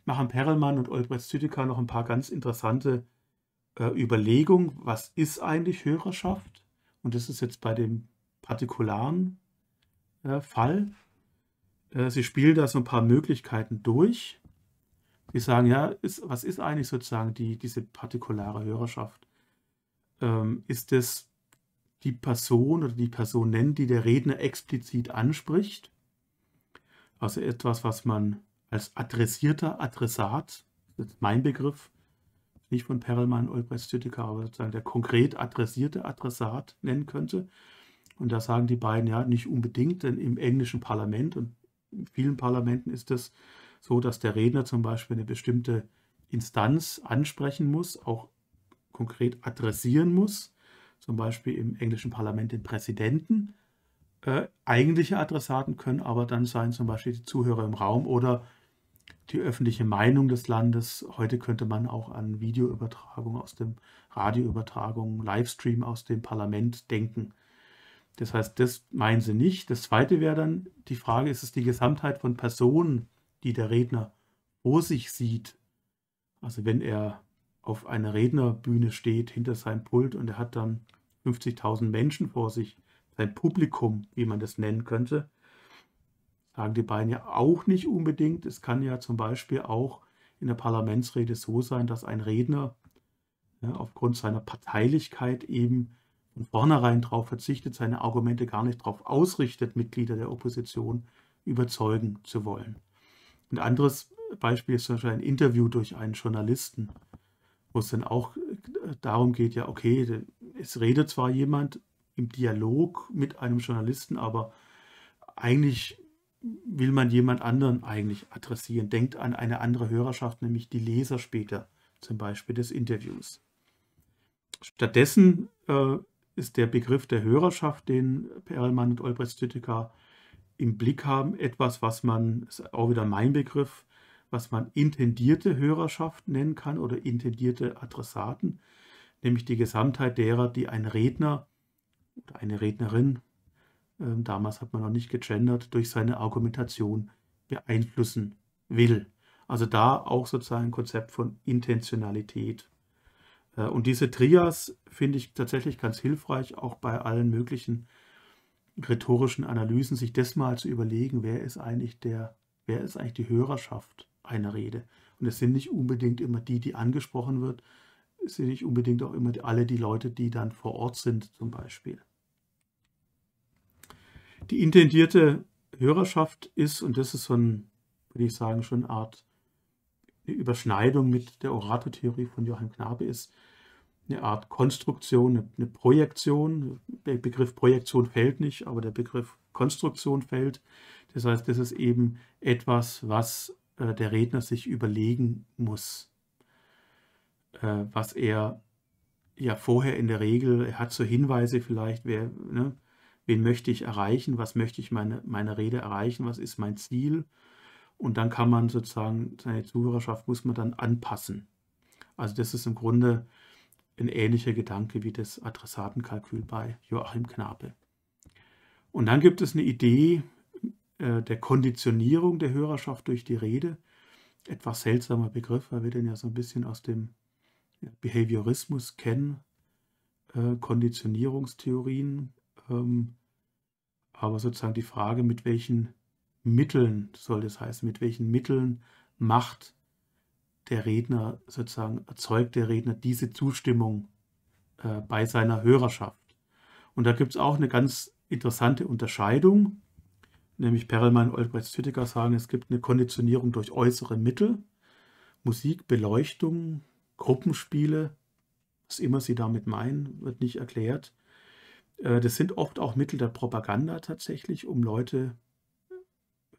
machen Perelmann und Olbrecht Zütiker noch ein paar ganz interessante äh, Überlegungen, was ist eigentlich Hörerschaft? Und das ist jetzt bei dem partikularen äh, Fall äh, sie spielen da so ein paar Möglichkeiten durch. Sie sagen, ja, ist, was ist eigentlich sozusagen die, diese partikulare Hörerschaft? Ähm, ist es die Person oder die Personen, die der Redner explizit anspricht? Also etwas, was man als adressierter Adressat, das ist mein Begriff, nicht von Perelmann, Olbrecht, Stüttiker, aber sozusagen der konkret adressierte Adressat nennen könnte. Und da sagen die beiden ja nicht unbedingt, denn im englischen Parlament und in vielen Parlamenten ist es so, dass der Redner zum Beispiel eine bestimmte Instanz ansprechen muss, auch konkret adressieren muss, zum Beispiel im englischen Parlament den Präsidenten. Äh, eigentliche Adressaten können aber dann sein, zum Beispiel die Zuhörer im Raum oder die öffentliche Meinung des Landes. Heute könnte man auch an Videoübertragung aus dem Radioübertragung, Livestream aus dem Parlament denken. Das heißt, das meinen sie nicht. Das zweite wäre dann die Frage, ist es die Gesamtheit von Personen, die der Redner vor sich sieht? Also wenn er auf einer Rednerbühne steht, hinter seinem Pult und er hat dann 50.000 Menschen vor sich, sein Publikum, wie man das nennen könnte, sagen die beiden ja auch nicht unbedingt. Es kann ja zum Beispiel auch in der Parlamentsrede so sein, dass ein Redner ja, aufgrund seiner Parteilichkeit eben von vornherein darauf verzichtet, seine Argumente gar nicht darauf ausrichtet, Mitglieder der Opposition überzeugen zu wollen. Ein anderes Beispiel ist zum Beispiel ein Interview durch einen Journalisten, wo es dann auch äh, darum geht, ja, okay, es redet zwar jemand im Dialog mit einem Journalisten, aber eigentlich will man jemand anderen eigentlich adressieren, denkt an eine andere Hörerschaft, nämlich die Leser später, zum Beispiel des Interviews. Stattdessen äh, ist der Begriff der Hörerschaft, den Perlmann und Olbrecht-Stüttiker im Blick haben, etwas, was man, ist auch wieder mein Begriff, was man intendierte Hörerschaft nennen kann oder intendierte Adressaten, nämlich die Gesamtheit derer, die ein Redner oder eine Rednerin, ähm, damals hat man noch nicht gegendert, durch seine Argumentation beeinflussen will. Also da auch sozusagen ein Konzept von Intentionalität. Äh, und diese Trias finde ich tatsächlich ganz hilfreich, auch bei allen möglichen rhetorischen Analysen, sich das mal zu überlegen, wer ist eigentlich der, wer ist eigentlich die Hörerschaft einer Rede. Und es sind nicht unbedingt immer die, die angesprochen wird, es sind nicht unbedingt auch immer alle die Leute, die dann vor Ort sind, zum Beispiel. Die intendierte Hörerschaft ist, und das ist so ein, würde ich sagen, schon eine Art eine Überschneidung mit der Oratortheorie von Johann Knabe ist eine Art Konstruktion, eine, Projektion. Der Begriff Projektion fällt nicht, aber der Begriff Konstruktion fällt. Das heißt, das ist eben etwas, was äh, der Redner sich überlegen muss, äh, was er ja vorher in der Regel, er hat so Hinweise vielleicht, wer, ne, wen möchte ich erreichen, was möchte ich meine, meine Rede erreichen, was ist mein Ziel und dann kann man sozusagen seine Zuhörerschaft muss man dann anpassen. Also das ist im Grunde ein ähnlicher Gedanke wie das Adressatenkalkül bei Joachim Knape. Und dann gibt es eine Idee äh, der Konditionierung der Hörerschaft durch die Rede. Etwas seltsamer Begriff, weil wir den ja so ein bisschen aus dem Behaviorismus kennen, äh, Konditionierungstheorien. Ähm, aber sozusagen die Frage, mit welchen Mitteln, soll das heißen, mit welchen Mitteln macht der Redner sozusagen, erzeugt der Redner diese Zustimmung äh, bei seiner Hörerschaft. Und da gibt es auch eine ganz interessante Unterscheidung, nämlich Perelmann und olbrecht Züttiger sagen, es gibt eine Konditionierung durch äußere Mittel, Musik, Beleuchtung, Gruppenspiele, was immer sie damit meinen, wird nicht erklärt. Äh, das sind oft auch Mittel der Propaganda tatsächlich, um Leute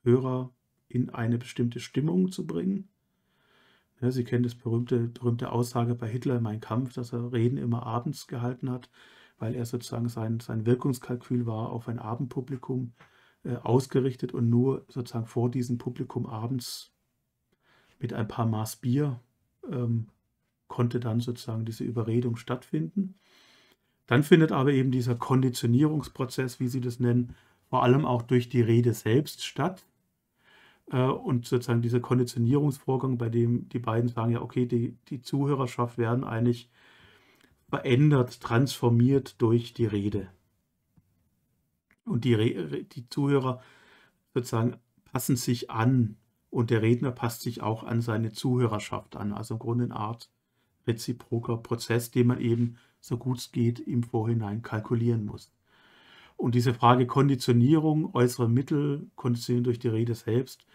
Hörer in eine bestimmte Stimmung zu bringen. Ja, Sie kennen das berühmte, berühmte Aussage bei Hitler in Mein Kampf, dass er Reden immer abends gehalten hat, weil er sozusagen sein, sein Wirkungskalkül war auf ein Abendpublikum äh, ausgerichtet und nur sozusagen vor diesem Publikum abends mit ein paar Maß Bier ähm, konnte dann sozusagen diese Überredung stattfinden. Dann findet aber eben dieser Konditionierungsprozess, wie Sie das nennen, vor allem auch durch die Rede selbst statt. Äh, und sozusagen dieser Konditionierungsvorgang, bei dem die beiden sagen, ja, okay, die, die Zuhörerschaft werden eigentlich verändert, transformiert durch die Rede. Und die, Re die Zuhörer sozusagen passen sich an und der Redner passt sich auch an seine Zuhörerschaft an. Also im Grunde eine Art reziproker Prozess, den man eben so gut es geht im Vorhinein kalkulieren muss. Und diese Frage Konditionierung, äußere Mittel, Konditionierung durch die Rede selbst,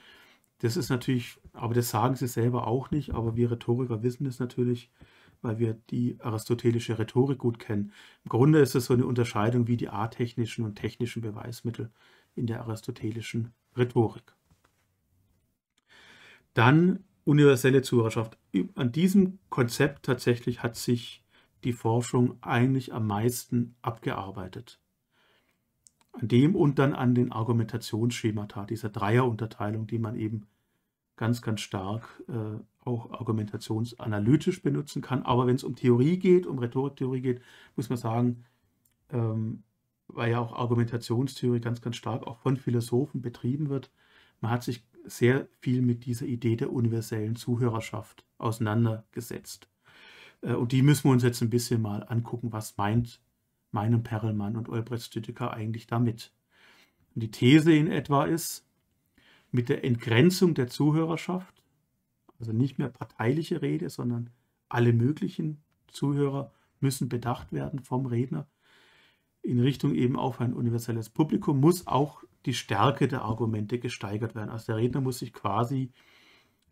das ist natürlich, aber das sagen sie selber auch nicht, aber wir Rhetoriker wissen es natürlich, weil wir die aristotelische Rhetorik gut kennen. Im Grunde ist es so eine Unterscheidung wie die atechnischen und technischen Beweismittel in der aristotelischen Rhetorik. Dann universelle Zuhörerschaft. An diesem Konzept tatsächlich hat sich die Forschung eigentlich am meisten abgearbeitet an dem und dann an den Argumentationsschemata, dieser Dreierunterteilung, die man eben ganz, ganz stark äh, auch argumentationsanalytisch benutzen kann. Aber wenn es um Theorie geht, um Rhetoriktheorie geht, muss man sagen, ähm, weil ja auch Argumentationstheorie ganz, ganz stark auch von Philosophen betrieben wird, man hat sich sehr viel mit dieser Idee der universellen Zuhörerschaft auseinandergesetzt. Äh, und die müssen wir uns jetzt ein bisschen mal angucken, was meint meinen Perelmann und Olbrecht Stüdecker eigentlich damit? Und die These in etwa ist, mit der Entgrenzung der Zuhörerschaft, also nicht mehr parteiliche Rede, sondern alle möglichen Zuhörer müssen bedacht werden vom Redner in Richtung eben auf ein universelles Publikum, muss auch die Stärke der Argumente gesteigert werden. Also der Redner muss sich quasi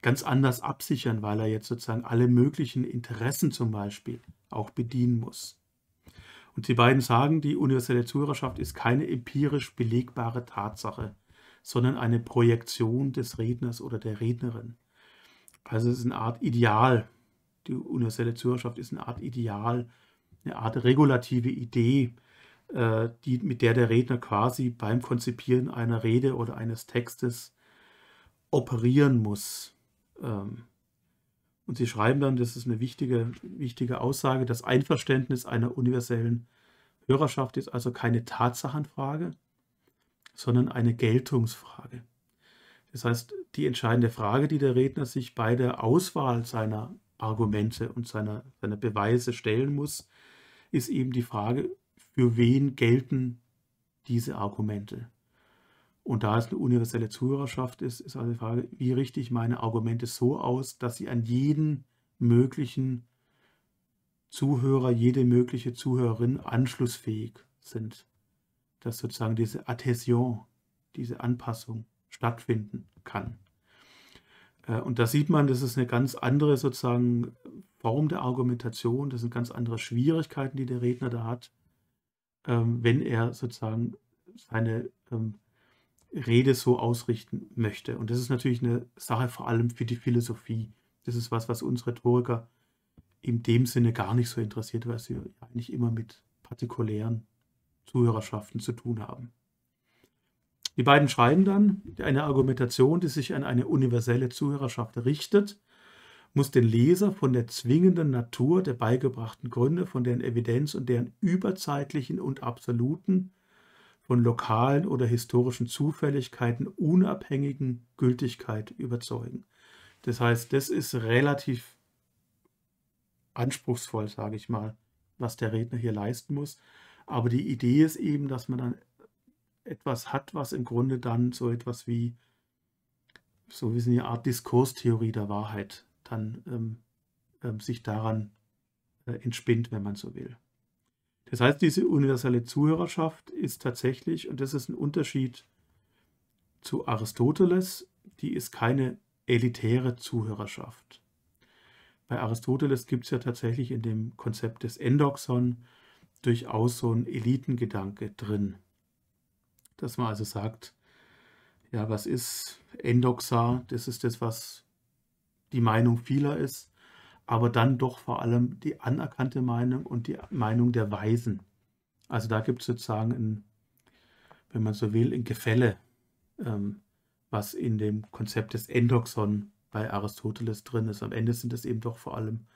ganz anders absichern, weil er jetzt sozusagen alle möglichen Interessen zum Beispiel auch bedienen muss. Und die beiden sagen, die universelle Zuhörerschaft ist keine empirisch belegbare Tatsache, sondern eine Projektion des Redners oder der Rednerin. Also es ist eine Art Ideal. Die universelle Zuhörerschaft ist eine Art Ideal, eine Art regulative Idee, äh, die, mit der der Redner quasi beim Konzipieren einer Rede oder eines Textes operieren muss. Ähm, und sie schreiben dann, das ist eine wichtige, wichtige Aussage, das Einverständnis einer universellen Hörerschaft ist also keine Tatsachenfrage, sondern eine Geltungsfrage. Das heißt, die entscheidende Frage, die der Redner sich bei der Auswahl seiner Argumente und seiner, seiner Beweise stellen muss, ist eben die Frage, für wen gelten diese Argumente? Und da es eine universelle Zuhörerschaft ist, ist also die Frage, wie richte ich meine Argumente so aus, dass sie an jeden möglichen Zuhörer, jede mögliche Zuhörerin anschlussfähig sind. Dass sozusagen diese Adhäsion, diese Anpassung stattfinden kann. Äh, und da sieht man, das ist eine ganz andere sozusagen Form der Argumentation, das sind ganz andere Schwierigkeiten, die der Redner da hat, ähm, wenn er sozusagen seine ähm, Rede so ausrichten möchte. Und das ist natürlich eine Sache vor allem für die Philosophie. Das ist was, was uns Rhetoriker in dem Sinne gar nicht so interessiert, weil sie eigentlich immer mit partikulären Zuhörerschaften zu tun haben. Die beiden schreiben dann, eine Argumentation, die sich an eine universelle Zuhörerschaft richtet, muss den Leser von der zwingenden Natur der beigebrachten Gründe, von deren Evidenz und deren überzeitlichen und absoluten von lokalen oder historischen Zufälligkeiten unabhängigen Gültigkeit überzeugen. Das heißt, das ist relativ anspruchsvoll, sage ich mal, was der Redner hier leisten muss. Aber die Idee ist eben, dass man dann etwas hat, was im Grunde dann so etwas wie, so wie es eine Art Diskurstheorie der Wahrheit dann ähm, ähm, sich daran äh, entspinnt, wenn man so will. Das heißt, diese universelle Zuhörerschaft ist tatsächlich, und das ist ein Unterschied zu Aristoteles, die ist keine elitäre Zuhörerschaft. Bei Aristoteles gibt es ja tatsächlich in dem Konzept des Endoxon durchaus so ein Elitengedanke drin. Dass man also sagt, ja, was ist Endoxa? Das ist das, was die Meinung vieler ist aber dann doch vor allem die anerkannte Meinung und die Meinung der Weisen. Also da gibt es sozusagen, ein, wenn man so will, ein Gefälle, ähm, was in dem Konzept des Endoxon bei Aristoteles drin ist. Am Ende sind es eben doch vor allem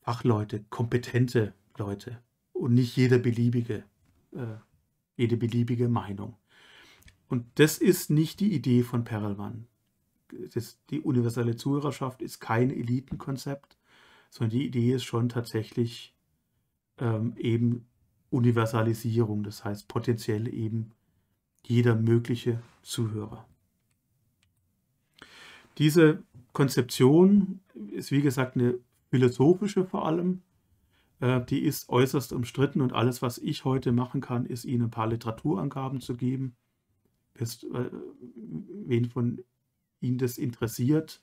Fachleute, kompetente Leute und nicht jeder beliebige, äh, jede beliebige Meinung. Und das ist nicht die Idee von Perelmann das, die universelle Zuhörerschaft ist kein Elitenkonzept, sondern die Idee ist schon tatsächlich ähm, eben Universalisierung, das heißt potenziell eben jeder mögliche Zuhörer. Diese Konzeption ist wie gesagt eine philosophische vor allem. Äh, die ist äußerst umstritten und alles, was ich heute machen kann, ist Ihnen ein paar Literaturangaben zu geben. Bis, äh, wen von ihn das interessiert.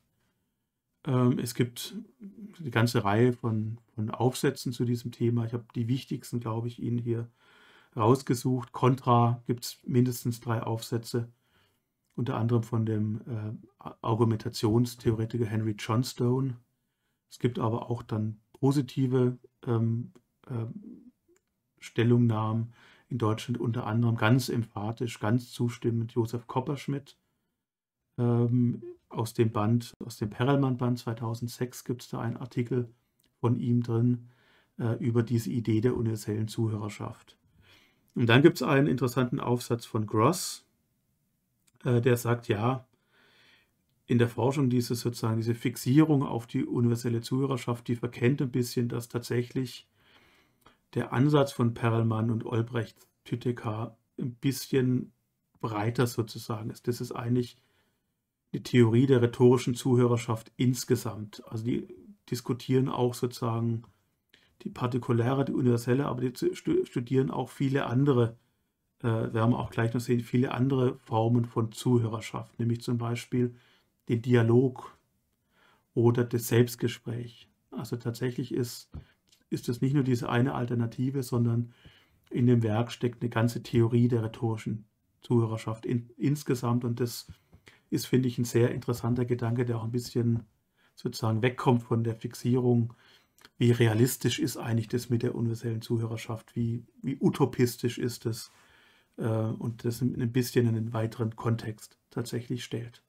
Ähm, es gibt eine ganze Reihe von, von Aufsätzen zu diesem Thema. Ich habe die wichtigsten, glaube ich, Ihnen hier rausgesucht. Contra gibt es mindestens drei Aufsätze, unter anderem von dem äh, Argumentationstheoretiker Henry Johnstone. Es gibt aber auch dann positive ähm, ähm, Stellungnahmen in Deutschland, unter anderem ganz emphatisch, ganz zustimmend Josef Kopperschmidt, ähm, aus dem Band, aus dem Perelmann-Band 2006 gibt es da einen Artikel von ihm drin äh, über diese Idee der universellen Zuhörerschaft. Und dann gibt es einen interessanten Aufsatz von Gross, äh, der sagt, ja, in der Forschung diese sozusagen diese Fixierung auf die universelle Zuhörerschaft, die verkennt ein bisschen, dass tatsächlich der Ansatz von Perelmann und Olbrecht Tüteka ein bisschen breiter sozusagen ist. Das ist eigentlich die Theorie der rhetorischen Zuhörerschaft insgesamt. Also die diskutieren auch sozusagen die partikuläre, die universelle, aber die studieren auch viele andere, äh, werden wir auch gleich noch sehen, viele andere Formen von Zuhörerschaft, nämlich zum Beispiel den Dialog oder das Selbstgespräch. Also tatsächlich ist, ist es nicht nur diese eine Alternative, sondern in dem Werk steckt eine ganze Theorie der rhetorischen Zuhörerschaft in, insgesamt und das ist, finde ich, ein sehr interessanter Gedanke, der auch ein bisschen sozusagen wegkommt von der Fixierung, wie realistisch ist eigentlich das mit der universellen Zuhörerschaft, wie, wie utopistisch ist es äh, und das ein bisschen in einen weiteren Kontext tatsächlich stellt.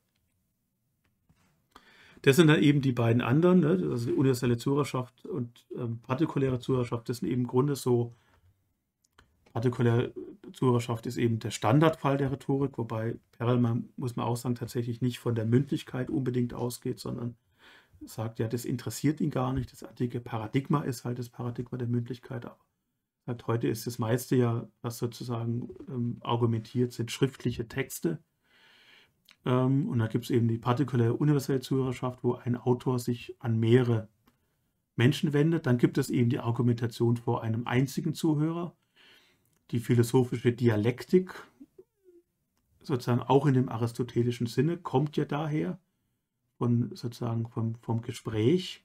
Das sind dann eben die beiden anderen, ne? also die universelle Zuhörerschaft und ähm, partikuläre Zuhörerschaft, das sind eben im Grunde so partikuläre Zuhörerschaft ist eben der Standardfall der Rhetorik, wobei Perelman, muss man auch sagen, tatsächlich nicht von der Mündlichkeit unbedingt ausgeht, sondern sagt, ja, das interessiert ihn gar nicht. Das antike Paradigma ist halt das Paradigma der Mündlichkeit. Aber halt heute ist das meiste ja, was sozusagen ähm, argumentiert, sind schriftliche Texte. Ähm, und da gibt es eben die partikuläre universelle Zuhörerschaft, wo ein Autor sich an mehrere Menschen wendet. Dann gibt es eben die Argumentation vor einem einzigen Zuhörer die philosophische Dialektik, sozusagen auch in dem aristotelischen Sinne, kommt ja daher von sozusagen vom, vom Gespräch.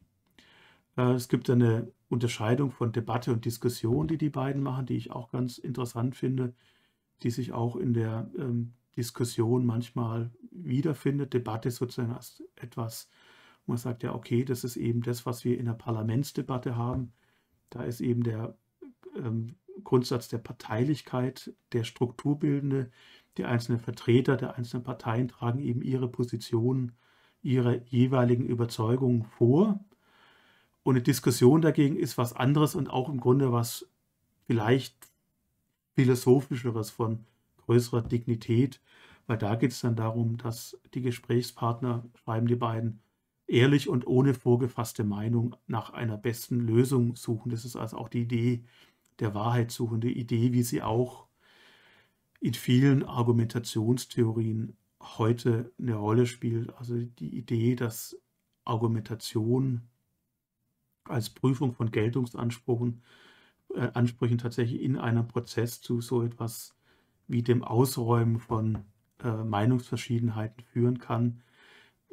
Äh, es gibt eine Unterscheidung von Debatte und Diskussion, die die beiden machen, die ich auch ganz interessant finde, die sich auch in der ähm, Diskussion manchmal wiederfindet. Debatte sozusagen als etwas, wo man sagt ja, okay, das ist eben das, was wir in der Parlamentsdebatte haben. Da ist eben der ähm, Grundsatz der Parteilichkeit, der Strukturbildende. Die einzelnen Vertreter der einzelnen Parteien tragen eben ihre Positionen, ihre jeweiligen Überzeugungen vor. Und eine Diskussion dagegen ist was anderes und auch im Grunde was vielleicht philosophischeres von größerer Dignität, weil da geht es dann darum, dass die Gesprächspartner, schreiben die beiden, ehrlich und ohne vorgefasste Meinung nach einer besten Lösung suchen. Das ist also auch die Idee der Wahrheit suchende Idee, wie sie auch in vielen Argumentationstheorien heute eine Rolle spielt. Also die Idee, dass Argumentation als Prüfung von Geltungsansprüchen äh, Ansprüchen tatsächlich in einem Prozess zu so etwas wie dem Ausräumen von äh, Meinungsverschiedenheiten führen kann,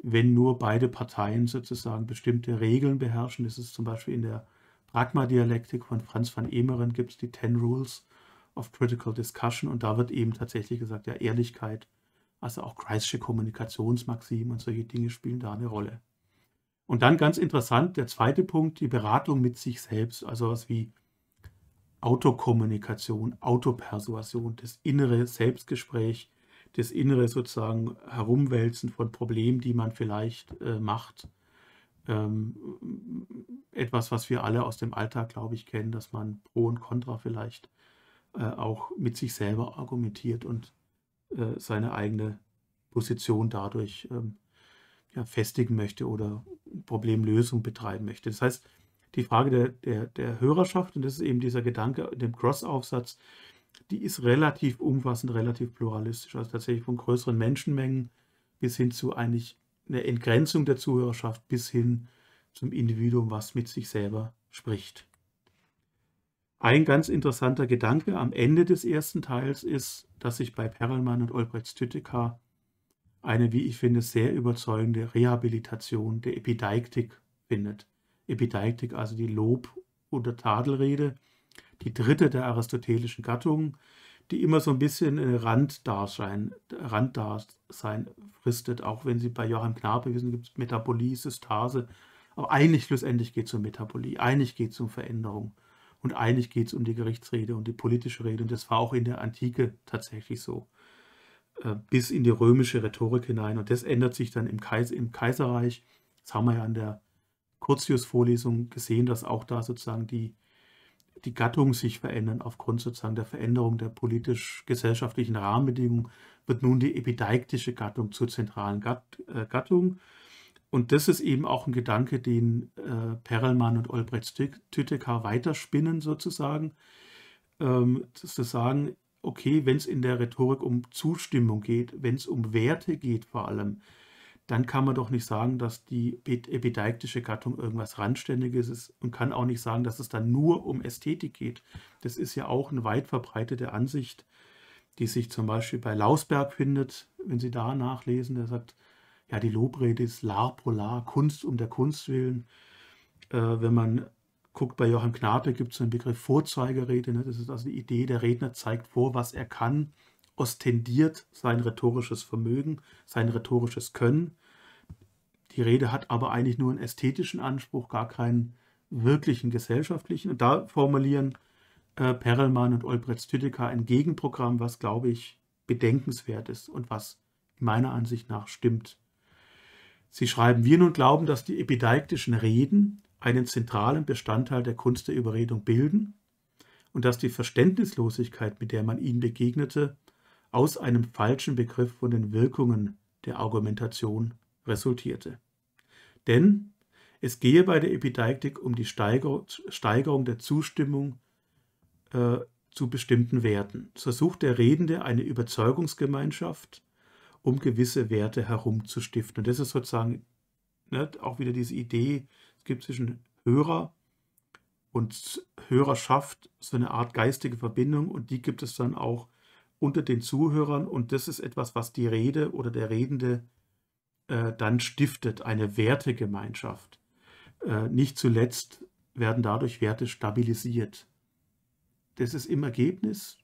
wenn nur beide Parteien sozusagen bestimmte Regeln beherrschen. Das ist zum Beispiel in der Pragma-Dialektik von Franz van Emeren gibt es die Ten Rules of Critical Discussion und da wird eben tatsächlich gesagt, ja, Ehrlichkeit, also auch Christ'sche Kommunikationsmaximen und solche Dinge spielen da eine Rolle. Und dann ganz interessant, der zweite Punkt, die Beratung mit sich selbst, also was wie Autokommunikation, Autopersuasion, das innere Selbstgespräch, das innere sozusagen Herumwälzen von Problemen, die man vielleicht äh, macht ähm, etwas, was wir alle aus dem Alltag, glaube ich, kennen, dass man pro und contra vielleicht äh, auch mit sich selber argumentiert und äh, seine eigene Position dadurch ähm, ja, festigen möchte oder Problemlösung betreiben möchte. Das heißt, die Frage der, der, der Hörerschaft, und das ist eben dieser Gedanke dem Cross-Aufsatz, die ist relativ umfassend, relativ pluralistisch, also tatsächlich von größeren Menschenmengen bis hin zu eigentlich eine Entgrenzung der Zuhörerschaft bis hin zum Individuum, was mit sich selber spricht. Ein ganz interessanter Gedanke am Ende des ersten Teils ist, dass sich bei Perelmann und Olbrechts Stüttecker eine, wie ich finde, sehr überzeugende Rehabilitation der Epideiktik findet. Epideiktik, also die Lob- oder Tadelrede, die dritte der aristotelischen Gattungen, die immer so ein bisschen Randdasein, Randdasein fristet, auch wenn sie bei Joachim Knabe wissen, gibt es Metabolie, Systase. Aber eigentlich schlussendlich geht es um Metabolie, eigentlich geht es um Veränderung und eigentlich geht es um die Gerichtsrede und die politische Rede. Und das war auch in der Antike tatsächlich so, äh, bis in die römische Rhetorik hinein. Und das ändert sich dann im, Kais im Kaiserreich. Das haben wir ja an der Curtius-Vorlesung gesehen, dass auch da sozusagen die die Gattung sich verändern aufgrund sozusagen der Veränderung der politisch-gesellschaftlichen Rahmenbedingungen, wird nun die epideiktische Gattung zur zentralen Gatt, äh, Gattung. Und das ist eben auch ein Gedanke, den äh, Perelmann und Olbrecht Tüttecker weiterspinnen sozusagen, ähm, zu sagen, okay, wenn es in der Rhetorik um Zustimmung geht, wenn es um Werte geht vor allem, dann kann man doch nicht sagen, dass die epideiktische Gattung irgendwas Randständiges ist und kann auch nicht sagen, dass es dann nur um Ästhetik geht. Das ist ja auch eine weit verbreitete Ansicht, die sich zum Beispiel bei Lausberg findet, wenn Sie da nachlesen, der sagt, ja, die Lobrede ist l'art polar, Kunst um der Kunst willen. Äh, wenn man guckt, bei Johann Knape gibt es den Begriff Vorzeigerrede, ne? das ist also die Idee, der Redner zeigt vor, was er kann ostendiert sein rhetorisches Vermögen, sein rhetorisches Können. Die Rede hat aber eigentlich nur einen ästhetischen Anspruch, gar keinen wirklichen gesellschaftlichen. Und da formulieren äh, Perelmann und Olbrecht-Stüdeker ein Gegenprogramm, was, glaube ich, bedenkenswert ist und was meiner Ansicht nach stimmt. Sie schreiben, wir nun glauben, dass die epideiktischen Reden einen zentralen Bestandteil der Kunst der Überredung bilden und dass die Verständnislosigkeit, mit der man ihnen begegnete, aus einem falschen Begriff von den Wirkungen der Argumentation resultierte. Denn es gehe bei der Epideiktik um die Steigerung der Zustimmung äh, zu bestimmten Werten. So sucht der Redende eine Überzeugungsgemeinschaft, um gewisse Werte herumzustiften. Und das ist sozusagen ne, auch wieder diese Idee, es gibt zwischen Hörer und Hörerschaft so eine Art geistige Verbindung und die gibt es dann auch unter den Zuhörern und das ist etwas, was die Rede oder der Redende äh, dann stiftet, eine Wertegemeinschaft. Äh, nicht zuletzt werden dadurch Werte stabilisiert. Das ist im Ergebnis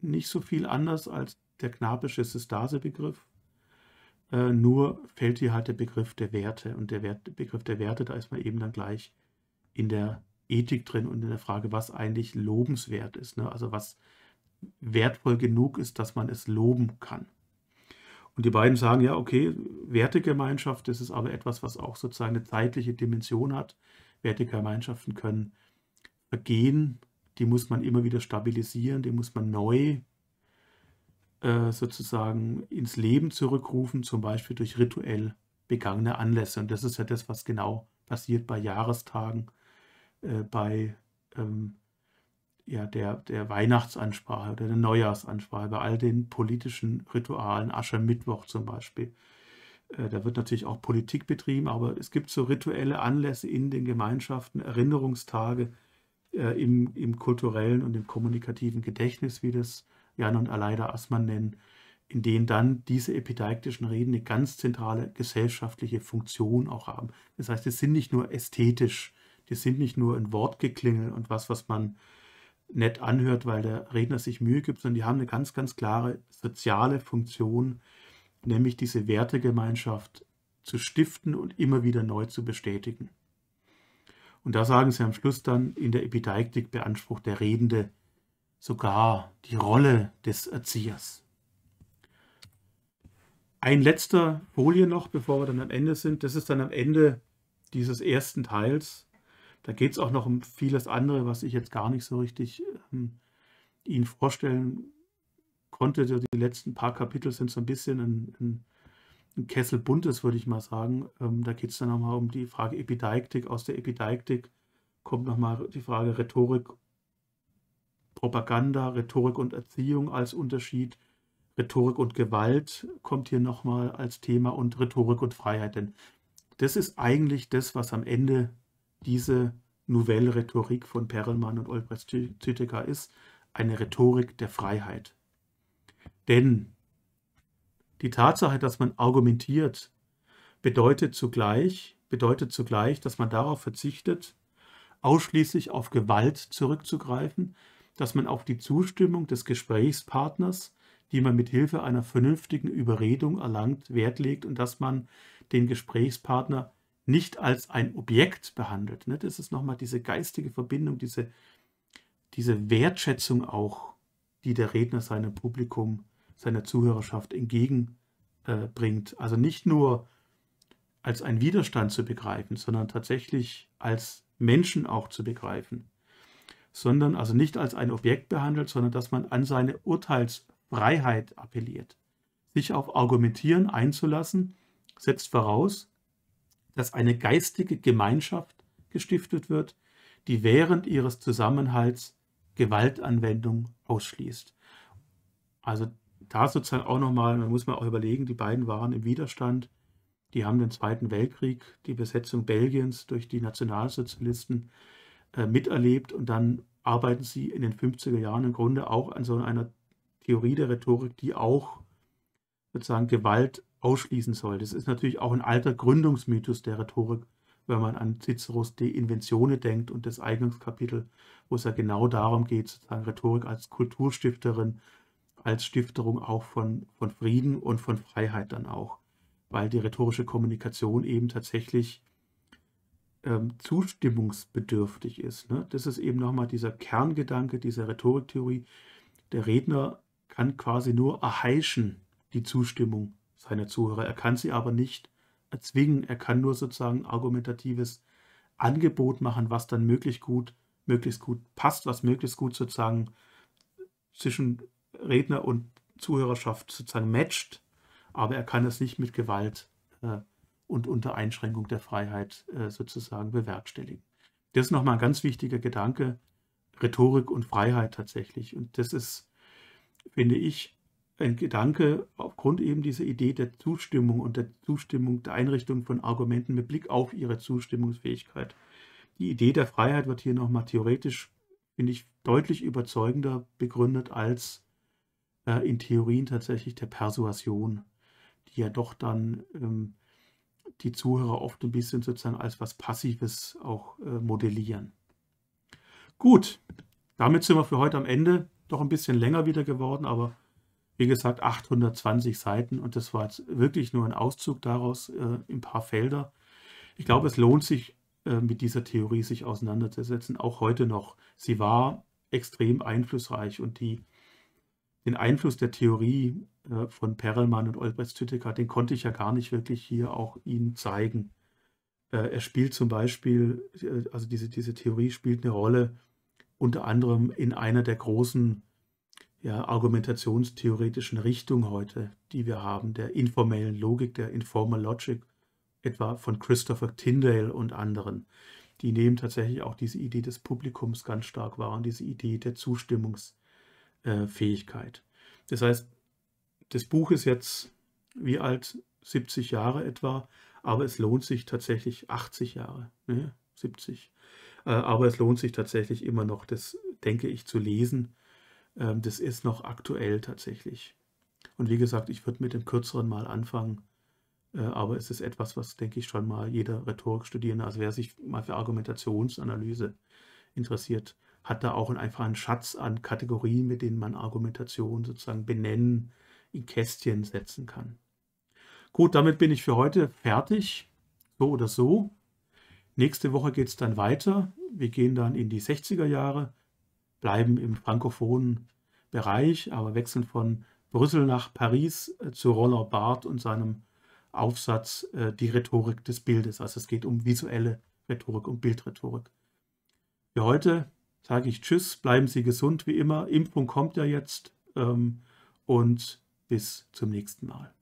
nicht so viel anders als der knabische Systase-Begriff, äh, nur fällt hier halt der Begriff der Werte und der Wert, Begriff der Werte, da ist man eben dann gleich in der Ethik drin und in der Frage, was eigentlich lobenswert ist, ne? also was wertvoll genug ist, dass man es loben kann. Und die beiden sagen, ja, okay, Wertegemeinschaft, das ist aber etwas, was auch sozusagen eine zeitliche Dimension hat. Wertegemeinschaften können vergehen, die muss man immer wieder stabilisieren, die muss man neu äh, sozusagen ins Leben zurückrufen, zum Beispiel durch rituell begangene Anlässe. Und das ist ja das, was genau passiert bei Jahrestagen, äh, bei ähm, ja, der, der Weihnachtsansprache oder der Neujahrsansprache, bei all den politischen Ritualen, Aschermittwoch zum Beispiel. Äh, da wird natürlich auch Politik betrieben, aber es gibt so rituelle Anlässe in den Gemeinschaften, Erinnerungstage äh, im, im kulturellen und im kommunikativen Gedächtnis, wie das Jan und Aleida Assmann nennen, in denen dann diese epideiktischen Reden eine ganz zentrale gesellschaftliche Funktion auch haben. Das heißt, es sind nicht nur ästhetisch, die sind nicht nur ein Wortgeklingel und was, was man nett anhört, weil der Redner sich Mühe gibt, sondern die haben eine ganz, ganz klare soziale Funktion, nämlich diese Wertegemeinschaft zu stiften und immer wieder neu zu bestätigen. Und da sagen sie am Schluss dann, in der Epideiktik beansprucht der Redende sogar die Rolle des Erziehers. Ein letzter Folie noch, bevor wir dann am Ende sind. Das ist dann am Ende dieses ersten Teils da geht es auch noch um vieles andere, was ich jetzt gar nicht so richtig ähm, Ihnen vorstellen konnte. Die letzten paar Kapitel sind so ein bisschen ein, ein, ein Kessel buntes, würde ich mal sagen. Ähm, da geht es dann nochmal um die Frage Epideiktik. Aus der Epideiktik kommt nochmal die Frage Rhetorik, Propaganda, Rhetorik und Erziehung als Unterschied. Rhetorik und Gewalt kommt hier nochmal als Thema und Rhetorik und Freiheit. Denn das ist eigentlich das, was am Ende diese Nouvelle Rhetorik von Perelmann und Olbrecht Züdecker ist, eine Rhetorik der Freiheit. Denn die Tatsache, dass man argumentiert, bedeutet zugleich, bedeutet zugleich, dass man darauf verzichtet, ausschließlich auf Gewalt zurückzugreifen, dass man auf die Zustimmung des Gesprächspartners, die man mit Hilfe einer vernünftigen Überredung erlangt, Wert legt und dass man den Gesprächspartner nicht als ein Objekt behandelt. Ne? Das ist nochmal diese geistige Verbindung, diese, diese Wertschätzung auch, die der Redner seinem Publikum, seiner Zuhörerschaft entgegenbringt. Äh, also nicht nur als einen Widerstand zu begreifen, sondern tatsächlich als Menschen auch zu begreifen. Sondern also nicht als ein Objekt behandelt, sondern dass man an seine Urteilsfreiheit appelliert. Sich auf Argumentieren einzulassen, setzt voraus, dass eine geistige Gemeinschaft gestiftet wird, die während ihres Zusammenhalts Gewaltanwendung ausschließt. Also da sozusagen auch nochmal, man muss mal auch überlegen, die beiden waren im Widerstand, die haben den Zweiten Weltkrieg, die Besetzung Belgiens durch die Nationalsozialisten äh, miterlebt und dann arbeiten sie in den 50er Jahren im Grunde auch an so einer Theorie der Rhetorik, die auch sozusagen Gewalt ausschließen soll. Das ist natürlich auch ein alter Gründungsmythos der Rhetorik, wenn man an Ciceros De Inventione denkt und das Eignungskapitel, wo es ja genau darum geht, sozusagen Rhetorik als Kulturstifterin, als Stifterung auch von, von Frieden und von Freiheit dann auch, weil die rhetorische Kommunikation eben tatsächlich ähm, zustimmungsbedürftig ist. Ne? Das ist eben nochmal dieser Kerngedanke dieser Rhetoriktheorie. Der Redner kann quasi nur erheischen die Zustimmung seine Zuhörer. Er kann sie aber nicht erzwingen. Er kann nur sozusagen argumentatives Angebot machen, was dann möglichst gut, möglichst gut passt, was möglichst gut sozusagen zwischen Redner und Zuhörerschaft sozusagen matcht. Aber er kann es nicht mit Gewalt äh, und unter Einschränkung der Freiheit äh, sozusagen bewerkstelligen. Das ist nochmal ein ganz wichtiger Gedanke, Rhetorik und Freiheit tatsächlich. Und das ist, finde ich, ein Gedanke aufgrund eben dieser Idee der Zustimmung und der Zustimmung der Einrichtung von Argumenten mit Blick auf ihre Zustimmungsfähigkeit. Die Idee der Freiheit wird hier nochmal theoretisch, finde ich, deutlich überzeugender begründet als äh, in Theorien tatsächlich der Persuasion, die ja doch dann ähm, die Zuhörer oft ein bisschen sozusagen als was Passives auch äh, modellieren. Gut, damit sind wir für heute am Ende. Doch ein bisschen länger wieder geworden, aber wie gesagt, 820 Seiten und das war jetzt wirklich nur ein Auszug daraus äh, ein paar Felder. Ich glaube, es lohnt sich, äh, mit dieser Theorie sich auseinanderzusetzen, auch heute noch. Sie war extrem einflussreich und die, den Einfluss der Theorie äh, von Perelmann und Olbrecht Tüttecker, den konnte ich ja gar nicht wirklich hier auch Ihnen zeigen. Äh, er spielt zum Beispiel, äh, also diese, diese Theorie spielt eine Rolle unter anderem in einer der großen ja, argumentationstheoretischen Richtung heute, die wir haben, der informellen Logik, der Informal Logic, etwa von Christopher Tyndale und anderen. Die nehmen tatsächlich auch diese Idee des Publikums ganz stark wahr und diese Idee der Zustimmungsfähigkeit. Das heißt, das Buch ist jetzt wie alt? 70 Jahre etwa, aber es lohnt sich tatsächlich 80 Jahre, ne? 70. Äh, aber es lohnt sich tatsächlich immer noch, das denke ich, zu lesen ähm, das ist noch aktuell tatsächlich. Und wie gesagt, ich würde mit dem kürzeren mal anfangen, äh, aber es ist etwas, was, denke ich, schon mal jeder Rhetorikstudierende, also wer sich mal für Argumentationsanalyse interessiert, hat da auch einfach einen Schatz an Kategorien, mit denen man Argumentation sozusagen benennen, in Kästchen setzen kann. Gut, damit bin ich für heute fertig, so oder so. Nächste Woche geht es dann weiter. Wir gehen dann in die 60er Jahre bleiben im frankophonen Bereich, aber wechseln von Brüssel nach Paris äh, zu Roland Barth und seinem Aufsatz äh, Die Rhetorik des Bildes. Also es geht um visuelle Rhetorik, und Bildrhetorik. Für heute sage ich Tschüss, bleiben Sie gesund wie immer. Impfung kommt ja jetzt ähm, und bis zum nächsten Mal.